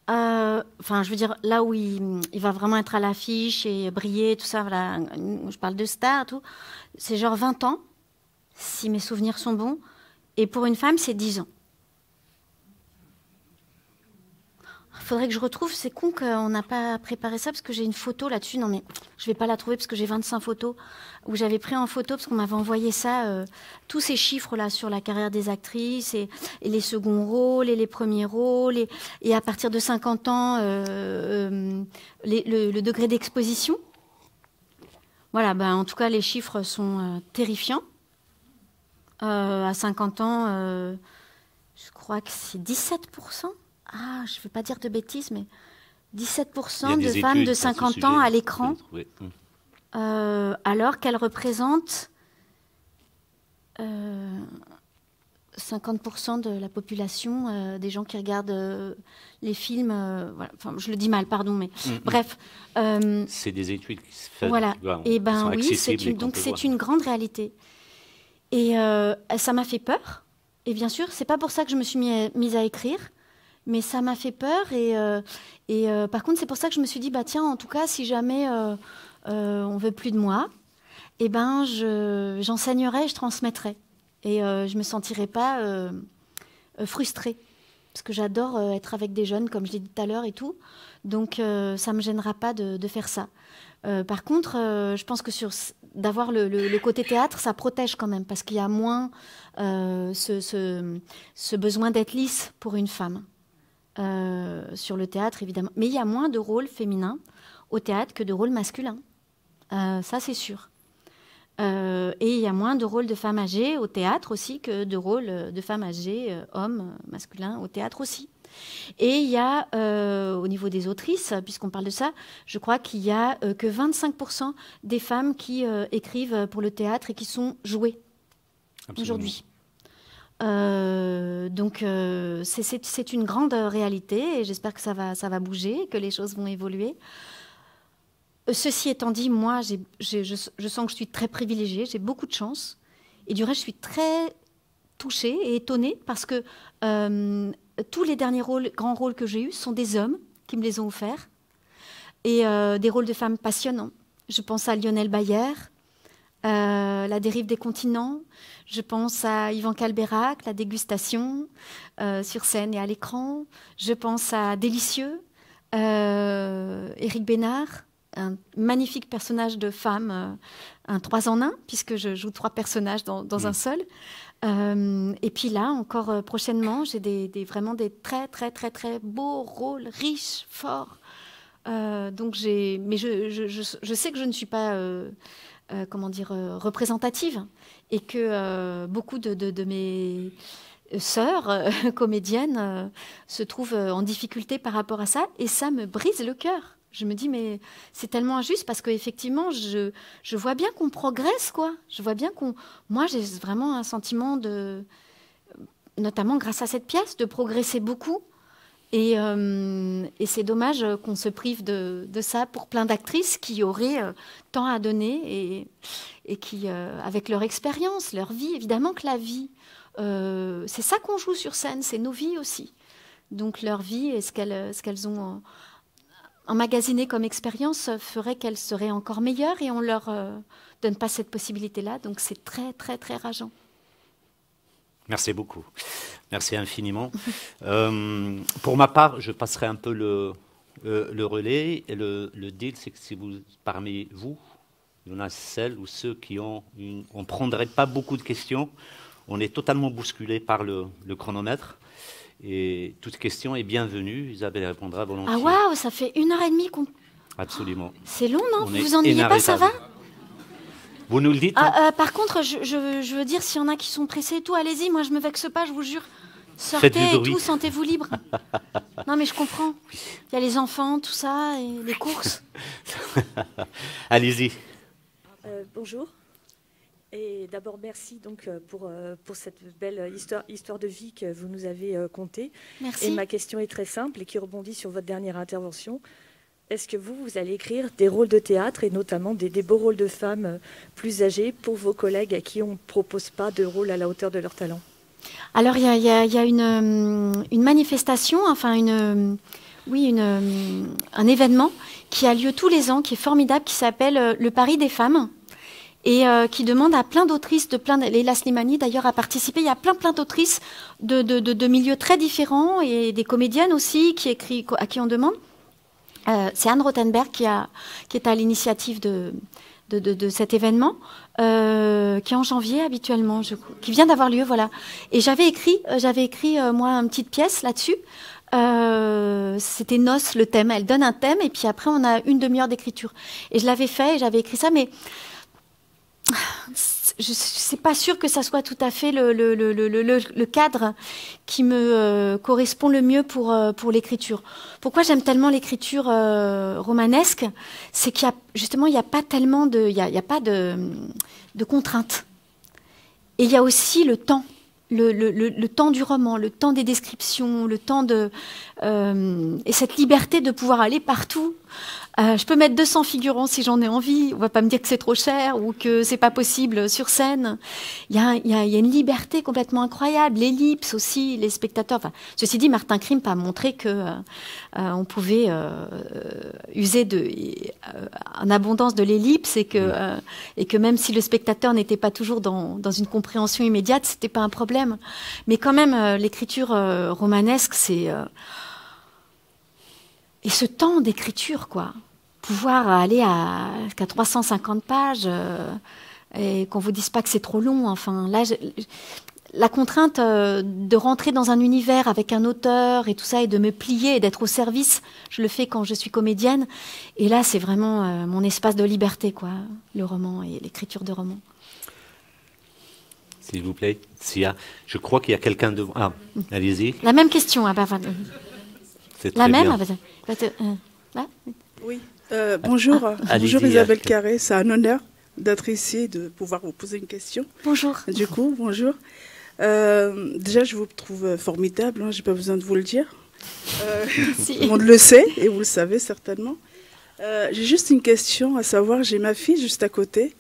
euh, enfin, je veux dire, là où il, va vraiment être à l'affiche et briller, tout ça, voilà, je parle de star, tout, c'est genre 20 ans, si mes souvenirs sont bons, et pour une femme, c'est 10 ans. Il Faudrait que je retrouve. C'est con qu'on euh, n'a pas préparé ça parce que j'ai une photo là-dessus. Non, mais je ne vais pas la trouver parce que j'ai 25 photos où j'avais pris en photo parce qu'on m'avait envoyé ça, euh, tous ces chiffres-là sur la carrière des actrices et, les seconds rôles et les premiers rôles et, à partir de 50 ans, euh, le, degré d'exposition. Voilà, ben, en tout cas, les chiffres sont terrifiants. à 50 ans, je crois que c'est 17 ah, je ne veux pas dire de bêtises, mais 17% de femmes de 50 ans à l'écran, hum. euh, alors qu'elles représentent 50% euh, de la population, euh, des gens qui regardent les films. je le dis mal, pardon, mais hum, hum. bref. c'est des études qui se font. Voilà. Eh ben et ben oui, donc c'est une grande réalité. Et ça m'a fait peur. Et bien sûr, c'est pas pour ça que je me suis mise à écrire mais ça m'a fait peur. Et, euh, euh, par contre, c'est pour ça que je me suis dit, bah tiens, en tout cas, si jamais euh, on veut plus de moi, eh ben, j'enseignerai, je, je transmettrai. Et je ne me sentirai pas frustrée. Parce que j'adore être avec des jeunes, comme je l'ai dit tout à l'heure et tout. Donc, ça ne me gênera pas de, faire ça. par contre, je pense que sur d'avoir le, côté théâtre, ça protège quand même, parce qu'il y a moins ce, ce besoin d'être lisse pour une femme. Euh, sur le théâtre, évidemment. Mais il y a moins de rôles féminins au théâtre que de rôles masculins. Euh, ça, c'est sûr. Euh, et il y a moins de rôles de femmes âgées au théâtre aussi que de rôles de femmes âgées, hommes, masculins au théâtre aussi. Et il y a, au niveau des autrices, puisqu'on parle de ça, je crois qu'il n'y a que 25% des femmes qui écrivent pour le théâtre et qui sont jouées aujourd'hui. Euh, donc euh, c'est une grande réalité et j'espère que ça va, ça va bouger, que les choses vont évoluer. Euh, ceci étant dit, moi, je, sens que je suis très privilégiée, j'ai beaucoup de chance. Et du reste, je suis très touchée et étonnée parce que tous les derniers rôles, grands rôles que j'ai eus sont des hommes qui me les ont offerts et des rôles de femmes passionnants. Je pense à Lionel Bayer, La dérive des continents, je pense à Yvan Calberac, La dégustation euh, sur scène et à l'écran. Je pense à Délicieux, euh, Éric Bénard, un magnifique personnage de femme, euh, un trois en un, puisque je joue trois personnages dans, mm. un seul. Euh, et puis là, encore prochainement, j'ai des, vraiment des très, très, très, très beaux rôles, riches, forts. donc mais je, je, sais que je ne suis pas, comment dire, représentative et que euh, beaucoup de, mes sœurs euh, comédiennes euh, se trouvent en difficulté par rapport à ça, et ça me brise le cœur. Je me dis, mais c'est tellement injuste parce qu'effectivement, je, je vois bien qu'on progresse, quoi. Je vois bien qu'on... Moi, j'ai vraiment un sentiment de... Notamment grâce à cette pièce, de progresser beaucoup euh, et, c'est dommage euh, qu'on se prive de, ça pour plein d'actrices qui auraient euh, tant à donner et, qui, avec leur expérience, leur vie, évidemment que la vie, c'est ça qu'on joue sur scène, c'est nos vies aussi. Donc leur vie et ce qu'elles ont emmagasiné comme expérience ferait qu'elles seraient encore meilleures et on leur donne pas cette possibilité-là. Donc c'est très, très, très rageant. Merci beaucoup. Merci infiniment. Euh, pour ma part, je passerai un peu le, le relais. Et le, le deal, c'est que si vous, parmi vous, il y en a celles ou ceux qui ont... on ne prendrait pas beaucoup de questions. On est totalement bousculé par le, le, chronomètre. Et toute question est bienvenue. Isabelle répondra volontiers. Ah waouh, ça fait une heure et demie qu'on... Absolument. Ah, c'est long, non Vous en ennuyez pas, ça va vous nous le dites ah, hein. euh, Par contre, je, veux dire, s'il y en a qui sont pressés et tout, allez-y, moi je me vexe pas, je vous jure. Sortez et tout, sentez-vous libre. non, mais je comprends. Il y a les enfants, tout ça, et les courses. allez-y. Euh, bonjour. Et d'abord, merci donc euh, pour, pour cette belle histoire, histoire de vie que vous nous avez contée. Merci. Et ma question est très simple et qui rebondit sur votre dernière intervention. Est-ce que vous, vous allez écrire des rôles de théâtre et notamment des, beaux rôles de femmes euh, plus âgées pour vos collègues à qui on ne propose pas de rôle à la hauteur de leur talent Alors, il y a, euh, une, manifestation, enfin une... Euh, oui, un événement qui a lieu tous les ans, qui est formidable, qui s'appelle le Paris des femmes et qui demande à plein d'autrices, de plein, Slimani d'ailleurs a participé, il y a plein plein d'autrices de, milieux très différents et des comédiennes aussi qui écrit, à qui on demande. Euh, c'est Anne Rothenberg qui, est à l'initiative de, cet événement, euh, qui est en janvier habituellement, qui vient d'avoir lieu, voilà. Et j'avais écrit, euh, j'avais écrit moi une petite pièce là-dessus. c'était Noce le thème. Elle donne un thème et puis après on a une demi-heure d'écriture. Et je l'avais fait, et j'avais écrit ça, mais je ne suis pas sûre que ça soit tout à fait le, cadre qui me euh, correspond le mieux pour, euh, pour l'écriture. Pourquoi j'aime tellement l'écriture euh, romanesque C'est qu'il y a justement il n'y a pas tellement de il a, pas de, de contraintes. Et il y a aussi le temps. Le, temps du roman, le temps des descriptions, le temps de et cette liberté de pouvoir aller partout euh, je peux mettre 200 figurants si j'en ai envie. On va pas me dire que c'est trop cher ou que c'est pas possible sur scène. Il y a, y, a, y a, une liberté complètement incroyable. L'ellipse aussi, les spectateurs. Enfin, ceci dit, Martin Krimp a montré que euh, euh, on pouvait euh, user de, en abondance de l'ellipse et que, et que même si le spectateur n'était pas toujours dans, dans une compréhension immédiate, c'était pas un problème. Mais quand même, l'écriture romanesque, c'est et ce temps d'écriture, quoi pouvoir aller à, 350 pages euh, et qu'on vous dise pas que c'est trop long. Enfin, là, la contrainte euh, de rentrer dans un univers avec un auteur et tout ça et de me plier et d'être au service, je le fais quand je suis comédienne. Et là, c'est vraiment euh, mon espace de liberté, quoi, le roman et l'écriture de roman. S'il vous plaît, s'il a, je crois qu'il y a quelqu'un devant. Ah, allez-y. La même question. Ah la même. Bien. Oui. Euh, bonjour, ah, bonjour Isabelle Carré, c'est un honneur d'être ici et de pouvoir vous poser une question. Bonjour. Du coup, bonjour. Euh, déjà, je vous trouve euh, formidable, hein, J'ai pas besoin de vous le dire. On le le sait et vous le savez certainement. j'ai juste une question à savoir, j'ai ma fille juste à côté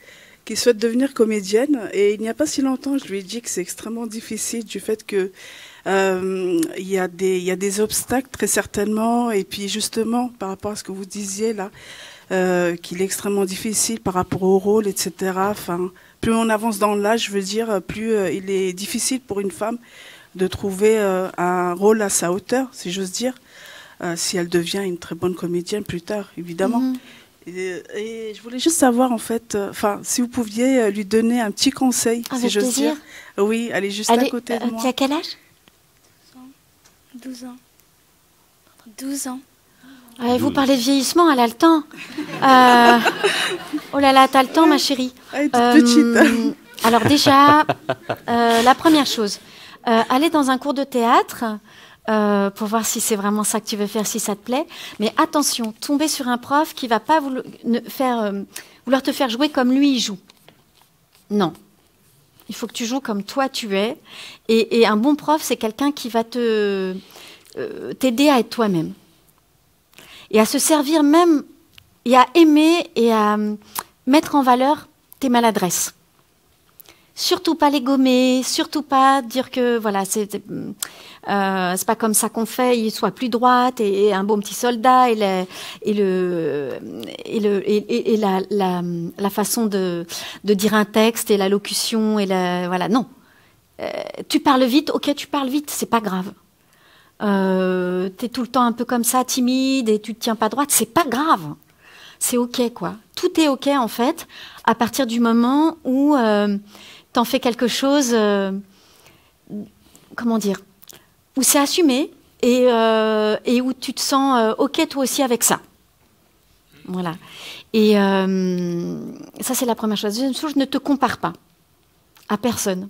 qui souhaite devenir comédienne et il n'y a pas si longtemps, je lui ai dit que c'est extrêmement difficile du fait que euh, il, y a des, a des obstacles très certainement. Et puis justement, par rapport à ce que vous disiez là, euh, qu'il est extrêmement difficile par rapport au rôle, etc. Enfin, plus on avance dans l'âge, je veux dire, plus euh, il est difficile pour une femme de trouver un rôle à sa hauteur, si j'ose dire, si elle devient une très bonne comédienne plus tard, évidemment. Mhm. et, je voulais juste savoir, en fait, enfin, si vous pouviez lui donner un petit conseil, Avec si j'ose dire. Oui, elle est juste à côté de moi. Tu quel âge 12 ans. 12 ans. Euh, vous parlez de vieillissement, elle a le temps. Euh, oh là là, t'as le temps, ma chérie. Euh, alors déjà, la première chose, aller dans un cours de théâtre pour voir si c'est vraiment ça que tu veux faire, si ça te plaît. Mais attention, tomber sur un prof qui va pas vouloir, faire, vouloir te faire jouer comme lui il joue. Non, il faut que tu joues comme toi tu es. Et, un bon prof, c'est quelqu'un qui va te euh, t'aider à être toi-même. Et à se servir même, et à aimer et à euh, mettre en valeur tes maladresses surtout pas les gommer, surtout pas dire que voilà c'est euh, c'est pas comme ça qu'on fait, il soit plus droite et, un beau petit soldat et et le et, le, et, la, la, la, façon de, de dire un texte et la locution et la voilà non euh, tu parles vite, ok tu parles vite, c'est pas grave. Euh, t'es tout le temps un peu comme ça, timide et tu te tiens pas droite, c'est pas grave. C'est ok quoi. Tout est ok en fait à partir du moment où euh, t'en fais quelque chose, euh, comment dire, où c'est assumé et, euh, et, où tu te sens euh, OK toi aussi avec ça. Voilà. Et ça, c'est la première chose. Deuxième chose, ne te compare pas à personne.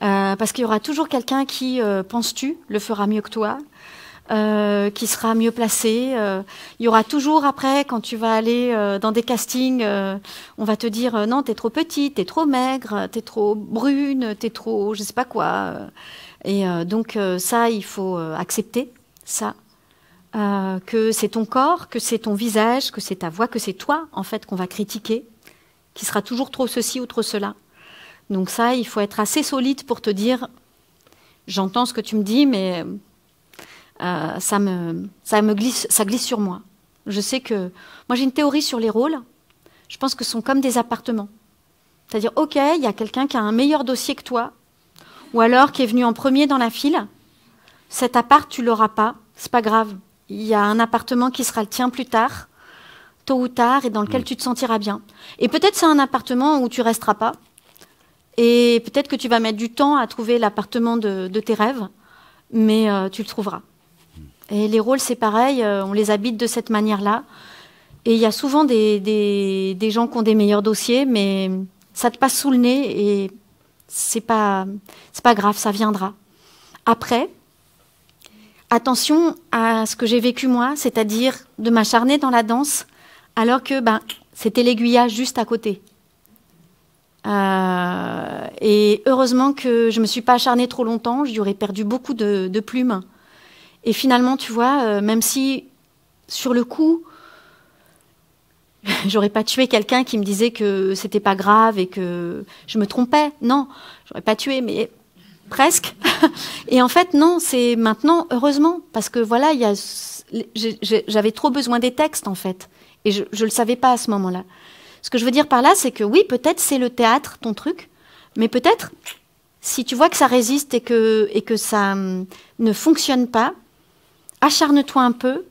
parce qu'il y aura toujours quelqu'un qui, penses-tu, le fera mieux que toi, euh, qui sera mieux placé. Euh, il y aura toujours après, quand tu vas aller euh, dans des castings, on va te dire non, t'es trop petite, t'es trop maigre, t'es trop brune, t'es trop, je sais pas quoi. Et donc ça, il faut accepter ça. que c'est ton corps, que c'est ton visage, que c'est ta voix, que c'est toi en fait qu'on va critiquer, qui sera toujours trop ceci ou trop cela. Donc ça, il faut être assez solide pour te dire, j'entends ce que tu me dis, mais euh, ça me, glisse, ça glisse sur moi. Je sais que moi j'ai une théorie sur les rôles. Je pense que ce sont comme des appartements. C'est-à-dire, ok, il y a quelqu'un qui a un meilleur dossier que toi, ou alors qui est venu en premier dans la file. Cet appart, tu l'auras pas, c'est pas grave. Il y a un appartement qui sera le tien plus tard, tôt ou tard, et dans lequel mm. tu te sentiras bien. Et peut-être c'est un appartement où tu resteras pas, et peut-être que tu vas mettre du temps à trouver l'appartement de, tes rêves, mais euh, tu le trouveras. Et les rôles, c'est pareil, euh, on les habite de cette manière-là. Et il y a souvent des, gens qui ont des meilleurs dossiers, mais ça te passe sous le nez et c'est pas, pas grave, ça viendra. Après, attention à ce que j'ai vécu moi, c'est-à-dire de m'acharner dans la danse, alors que ben, c'était l'aiguillage juste à côté. Euh, et heureusement que je ne me suis pas acharnée trop longtemps, j'aurais perdu beaucoup de plumes. Et finalement, tu vois, euh, même si sur le coup, j'aurais pas tué quelqu'un qui me disait que c'était pas grave et que je me trompais. Non, j'aurais pas tué, mais presque. et en fait, non, c'est maintenant, heureusement, parce que voilà, j'avais trop besoin des textes en fait, et je, ne le savais pas à ce moment-là. Ce que je veux dire par là, c'est que oui, peut-être c'est le théâtre ton truc, mais peut-être si tu vois que ça résiste et que et que ça hum, ne fonctionne pas, acharne-toi un peu,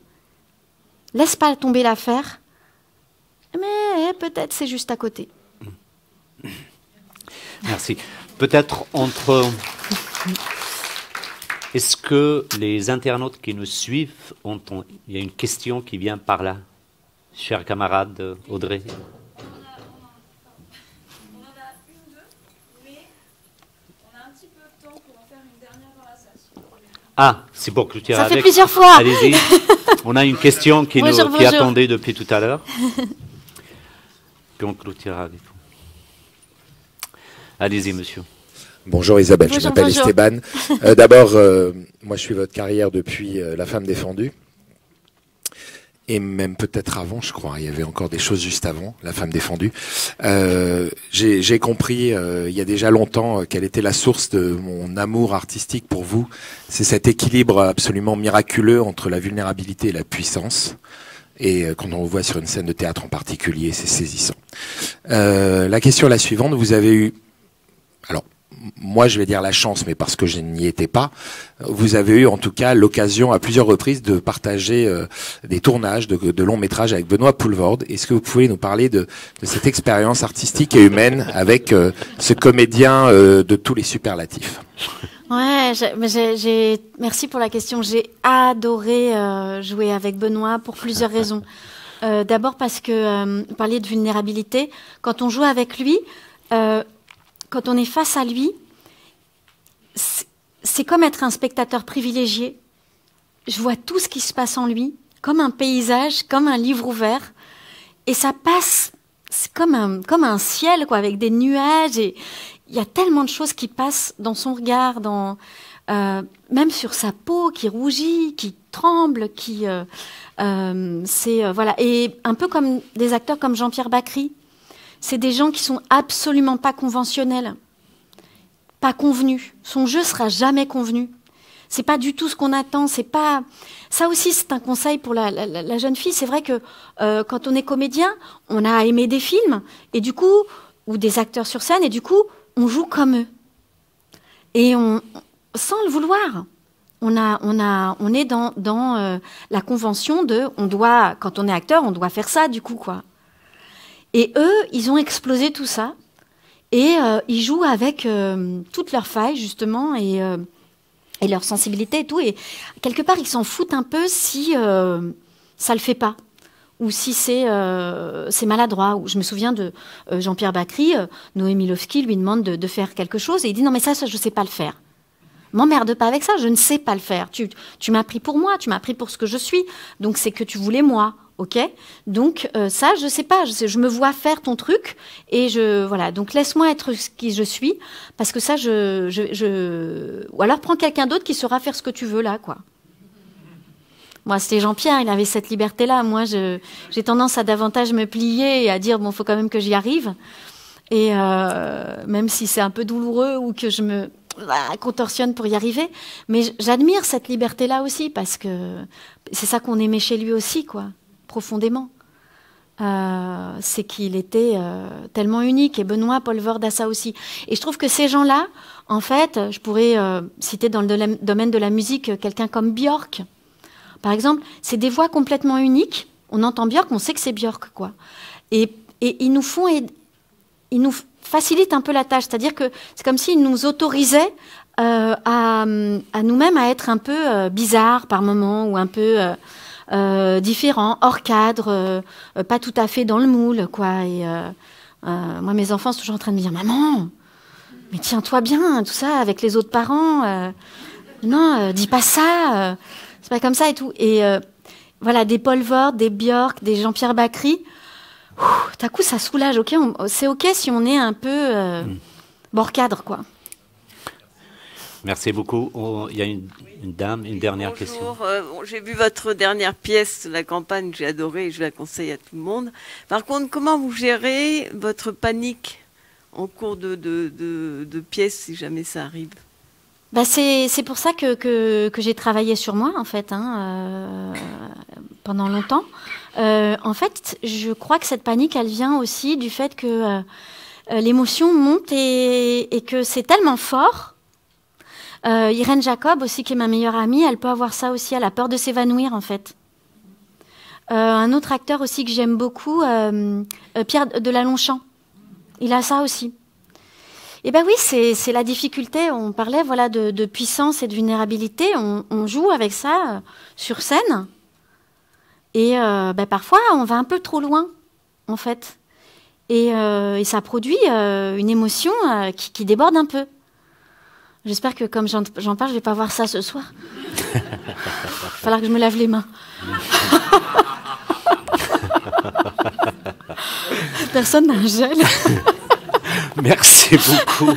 laisse pas tomber l'affaire, mais eh, peut-être c'est juste à côté. Merci. Peut-être entre... Est-ce que les internautes qui nous suivent, ont... il y a une question qui vient par là, cher camarade Audrey Ah, c'est pour que Ça fait plusieurs fois. Allez-y. On a une question qui, nous, qui attendait depuis tout à l'heure. Puis on clôturera avec vous. Allez-y, monsieur. Bonjour Isabelle, je m'appelle Esteban. Euh, d'abord, euh, moi je suis votre carrière depuis euh, La femme défendue et même peut-être avant, je crois. Il y avait encore des choses juste avant, la femme défendue. Euh, J'ai compris euh, il y a déjà longtemps euh, quelle était la source de mon amour artistique pour vous. C'est cet équilibre absolument miraculeux entre la vulnérabilité et la puissance. Et euh, quand on le voit sur une scène de théâtre en particulier, c'est saisissant. la question est la suivante. Vous avez eu, alors moi je vais dire la chance, mais parce que je n'y étais pas, vous avez eu en tout cas l'occasion à plusieurs reprises de partager euh, des tournages de, de longs métrages avec Benoît Poulvorde. Est-ce que vous pouvez nous parler de, cette expérience artistique et humaine avec euh, ce comédien euh, de tous les superlatifs Ouais, j'ai, merci pour la question. J'ai adoré jouer avec Benoît pour plusieurs raisons. D'abord parce que, vous parliez de vulnérabilité, quand on joue avec lui, euh, quand on est face à lui, c'est comme être un spectateur privilégié. Je vois tout ce qui se passe en lui, comme un paysage, comme un livre ouvert. Et ça passe, c'est comme un, comme un ciel, quoi, avec des nuages. Et il y a tellement de choses qui passent dans son regard, dans, euh, même sur sa peau qui rougit, qui tremble, qui euh, euh, c'est voilà et un peu comme des acteurs comme Jean-Pierre Bacry c'est des gens qui sont absolument pas conventionnels, pas convenus. Son jeu sera jamais convenu. C'est pas du tout ce qu'on attend. C'est pas ça aussi. C'est un conseil pour la, jeune fille. C'est vrai que euh, quand on est comédien, on a aimé des films et du coup ou des acteurs sur scène et du coup on joue comme eux et on sans le vouloir. On, a, on, a, on est dans, euh, la convention de on doit quand on est acteur on doit faire ça du coup quoi et eux, ils ont explosé tout ça. Et euh, ils jouent avec euh, toutes leurs failles, justement, euh, et, leur sensibilité et tout. Et quelque part, ils s'en foutent un peu si ça ne le fait pas. Ou si c'est maladroit. je me souviens de Jean-Pierre Bacry, Noé Milowski lui demande de, faire quelque chose et il dit Non, mais ça, je ne sais pas le faire. M'emmerde pas avec ça, je ne sais pas le faire. tu m'as pris pour moi, tu m'as pris pour ce que je suis. Donc c'est que tu voulais moi ok Donc euh, ça, je sais pas, je, me vois faire ton truc et je voilà. Donc laisse-moi être ce qui je suis parce que ça, je, je, ou alors prends quelqu'un d'autre qui saura faire ce que tu veux là, quoi. Moi, c'était Jean-Pierre, il avait cette liberté-là. Moi, j'ai tendance à davantage me plier et à dire bon, faut quand même que j'y arrive. Et euh, même si c'est un peu douloureux ou que je me contorsionne pour y arriver, mais j'admire cette liberté-là aussi parce que c'est ça qu'on aimait chez lui aussi, quoi profondément. Euh, c'est qu'il était euh, tellement unique, et Benoît Paul Vord ça aussi. Et je trouve que ces gens-là, en fait, je pourrais euh, citer dans le domaine de la musique quelqu'un comme Björk, par exemple, c'est des voix complètement uniques. On entend Björk, on sait que c'est Björk, quoi. Et, ils nous font, ils nous facilitent un peu la tâche, c'est-à-dire que c'est comme s'ils nous autorisaient à, à nous-mêmes à être un peu bizarres par moments ou un peu euh, différents, hors cadre, euh, pas tout à fait dans le moule, quoi. Et euh, moi, mes enfants sont toujours en train de me dire, maman, mais tiens-toi bien, tout ça, avec les autres parents. non, dis pas ça. c'est pas comme ça et tout. Et voilà, des Paul Vord, des Björk, des Jean-Pierre Bacry. D'un coup, ça soulage. Ok, c'est ok si on est un peu mm. hors cadre, quoi. Merci beaucoup. Oh, il y a une, dame, une dernière question. Bonjour, euh, j'ai vu votre dernière pièce, La campagne, j'ai adoré et je la conseille à tout le monde. Par contre, comment vous gérez votre panique en cours de, de, pièce si jamais ça arrive bah, c'est pour ça que, que, j'ai travaillé sur moi, en fait, hein, euh, pendant longtemps. Euh, en fait, je crois que cette panique, elle vient aussi du fait que l'émotion monte et que c'est tellement fort euh, Irène Jacob aussi, qui est ma meilleure amie, elle peut avoir ça aussi. Elle a peur de s'évanouir en fait. Euh, un autre acteur aussi que j'aime beaucoup, euh, Pierre de Il a ça aussi. Eh ben oui, c'est la difficulté. On parlait voilà de, puissance et de vulnérabilité. On, joue avec ça sur scène. Et ben parfois, on va un peu trop loin, en fait. Et, ça produit une émotion qui, déborde un peu. J'espère que comme j'en parle, je vais pas voir ça ce soir. Falloir que je me lave les mains. Personne n'a un gel. Merci beaucoup.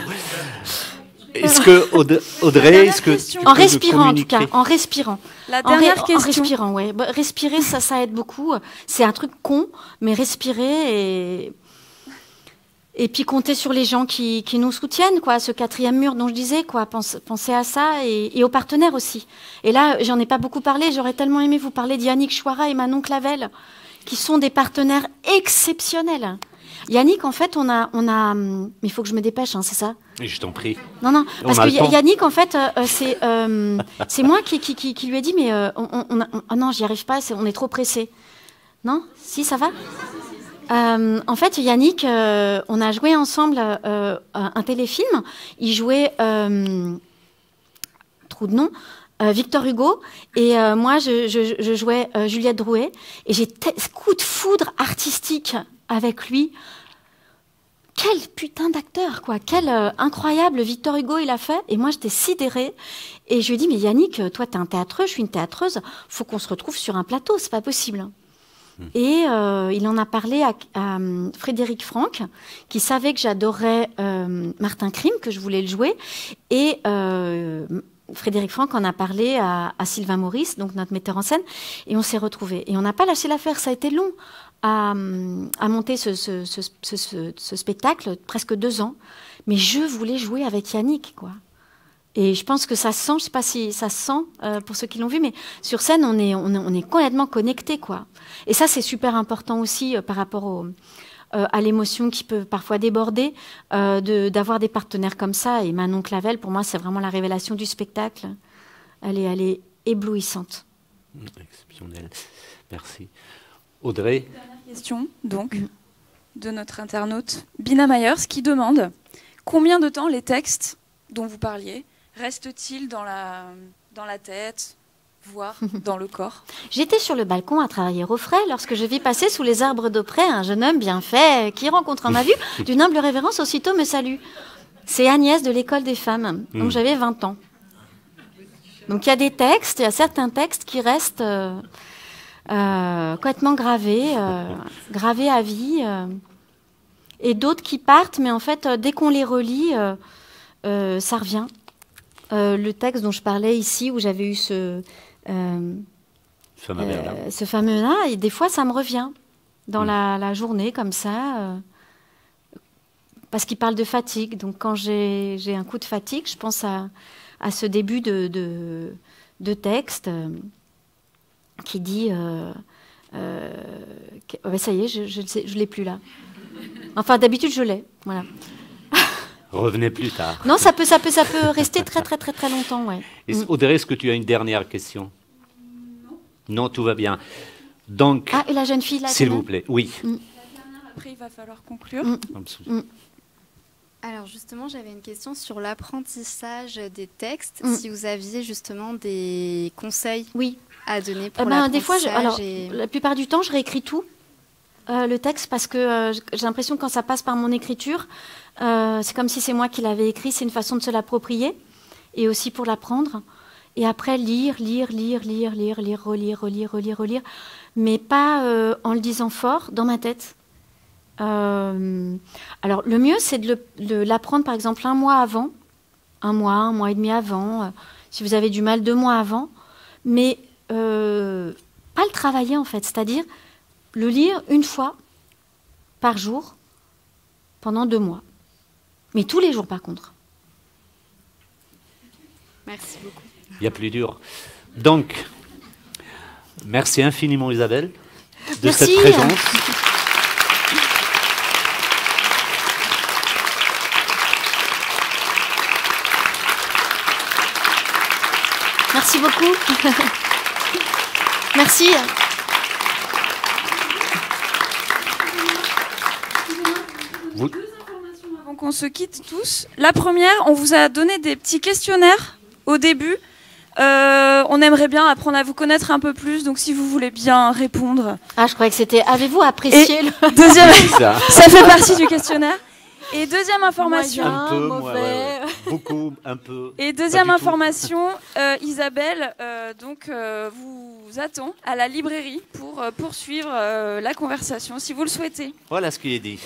Est-ce que Audrey, est-ce que en respirant en tout cas, en respirant. La dernière en question. En respirant, ouais. Bah, respirer, ça, ça aide beaucoup. C'est un truc con, mais respirer et et puis compter sur les gens qui, nous soutiennent, quoi, ce quatrième mur dont je disais, quoi, pensez à ça et, aux partenaires aussi. Et là, j'en ai pas beaucoup parlé, j'aurais tellement aimé vous parler d'Yannick Chouara et Manon Clavel, qui sont des partenaires exceptionnels. Yannick, en fait, on a, on a, hum, mais il faut que je me dépêche, hein, c'est ça Je t'en prie. Non, non, parce que Yannick, en fait, euh, euh, c'est, euh, c'est moi qui, qui, qui, lui ai dit, mais on, on, ah non, j'y arrive pas, on est trop pressé. Non Si, ça va euh, en fait, Yannick, euh, on a joué ensemble euh, un téléfilm. Il jouait trou de nom. Victor Hugo et moi je, jouais Juliette Drouet et j'ai coup de foudre artistique avec lui. Quel putain d'acteur quoi, quel incroyable Victor Hugo il a fait et moi j'étais sidérée et je lui ai dit mais Yannick toi t'es un théâtreux, je suis une théâtreuse, faut qu'on se retrouve sur un plateau, c'est pas possible. Et euh, il en a parlé à, euh, Frédéric Franck, qui savait que j'adorais euh, Martin Krim, que je voulais le jouer. Et Frédéric Franck en a parlé à, Sylvain Maurice, donc notre metteur en scène. Et on s'est retrouvés. Et on n'a pas lâché l'affaire. Ça a été long à, monter ce spectacle, presque deux ans. Mais je voulais jouer avec Yannick, quoi. Et je pense que ça sent, je sais pas si ça sent euh, pour ceux qui l'ont vu, mais sur scène, on est, on, est complètement connecté, quoi. Et ça, c'est super important aussi euh, par rapport euh, à l'émotion qui peut parfois déborder, d'avoir des partenaires comme ça. Et Manon Clavel, pour moi, c'est vraiment la révélation du spectacle. Elle est, elle est éblouissante. Mmh, Exceptionnelle. Merci. Audrey. Dernière question, donc, de notre internaute Bina Myers, qui demande combien de temps les textes dont vous parliez reste-t-il dans la, tête, voire dans le corps J'étais sur le balcon à travailler au frais lorsque je vis passer sous les arbres d'auprès un jeune homme bien fait qui, rencontrant ma vue, d'une humble révérence, aussitôt me salue. C'est Agnès de l'école des femmes, donc mm. j'avais 20 ans. Donc il y a des textes, il y a certains textes qui restent euh, euh, complètement gravés, euh, gravés à vie, et d'autres qui partent, mais en fait, dès qu'on les relit, ça revient. Euh, le texte dont je parlais ici, où j'avais eu ce, euh, ce fameux-là, euh, et des fois ça me revient dans hmm. la, journée comme ça, parce qu'il parle de fatigue. Donc quand j'ai un coup de fatigue, je pense à, ce début de, texte qui dit... Oh, ben, ça y est, je ne je l'ai plus là. Enfin, d'habitude, je l'ai. Voilà. Revenez plus tard. Non, ça peut, ça peut, ça peut rester très, très, très, très longtemps, ouais. Mm. Audrey, est-ce que tu as une dernière question Non. Non, tout va bien. Donc. Ah, et la jeune fille, là. S'il vous plaît, oui. Mm. La dernière, après, il va falloir conclure. Mm. Alors justement, j'avais une question sur l'apprentissage des textes. Si vous aviez justement des conseils oui. à donner pour eh ben, Des fois, alors, la plupart du temps, je réécris tout. Euh, le texte parce que euh, j'ai l'impression que quand ça passe par mon écriture, euh, c'est comme si c'est moi qui l'avais écrit, c'est une façon de se l'approprier et aussi pour l'apprendre. Et après, lire, lire, lire, lire, lire, lire, relire, relire, relire, relire, mais pas en le disant fort dans ma tête. alors, le mieux, c'est de l'apprendre par exemple un mois avant, un mois, un mois et demi avant, si vous avez du mal, deux mois avant, mais pas le travailler en fait, c'est-à-dire le lire une fois par jour pendant deux mois. Mais tous les jours, par contre. Merci beaucoup. Il n'y a plus dur. Donc, merci infiniment Isabelle de cette présence. Merci beaucoup. merci. Deux informations avant qu'on se quitte tous. La première, on vous a donné des petits questionnaires au début. Euh, on aimerait bien apprendre à vous connaître un peu plus, donc si vous voulez bien répondre. Ah, je croyais que c'était. Avez-vous apprécié le... Deuxième. ça fait partie du questionnaire. Et deuxième information. Un peu, Beaucoup, un peu. Et deuxième information, euh, Isabelle, euh, donc vous attend à la librairie pour poursuivre la conversation si vous le souhaitez. Voilà ce qu'il est dit.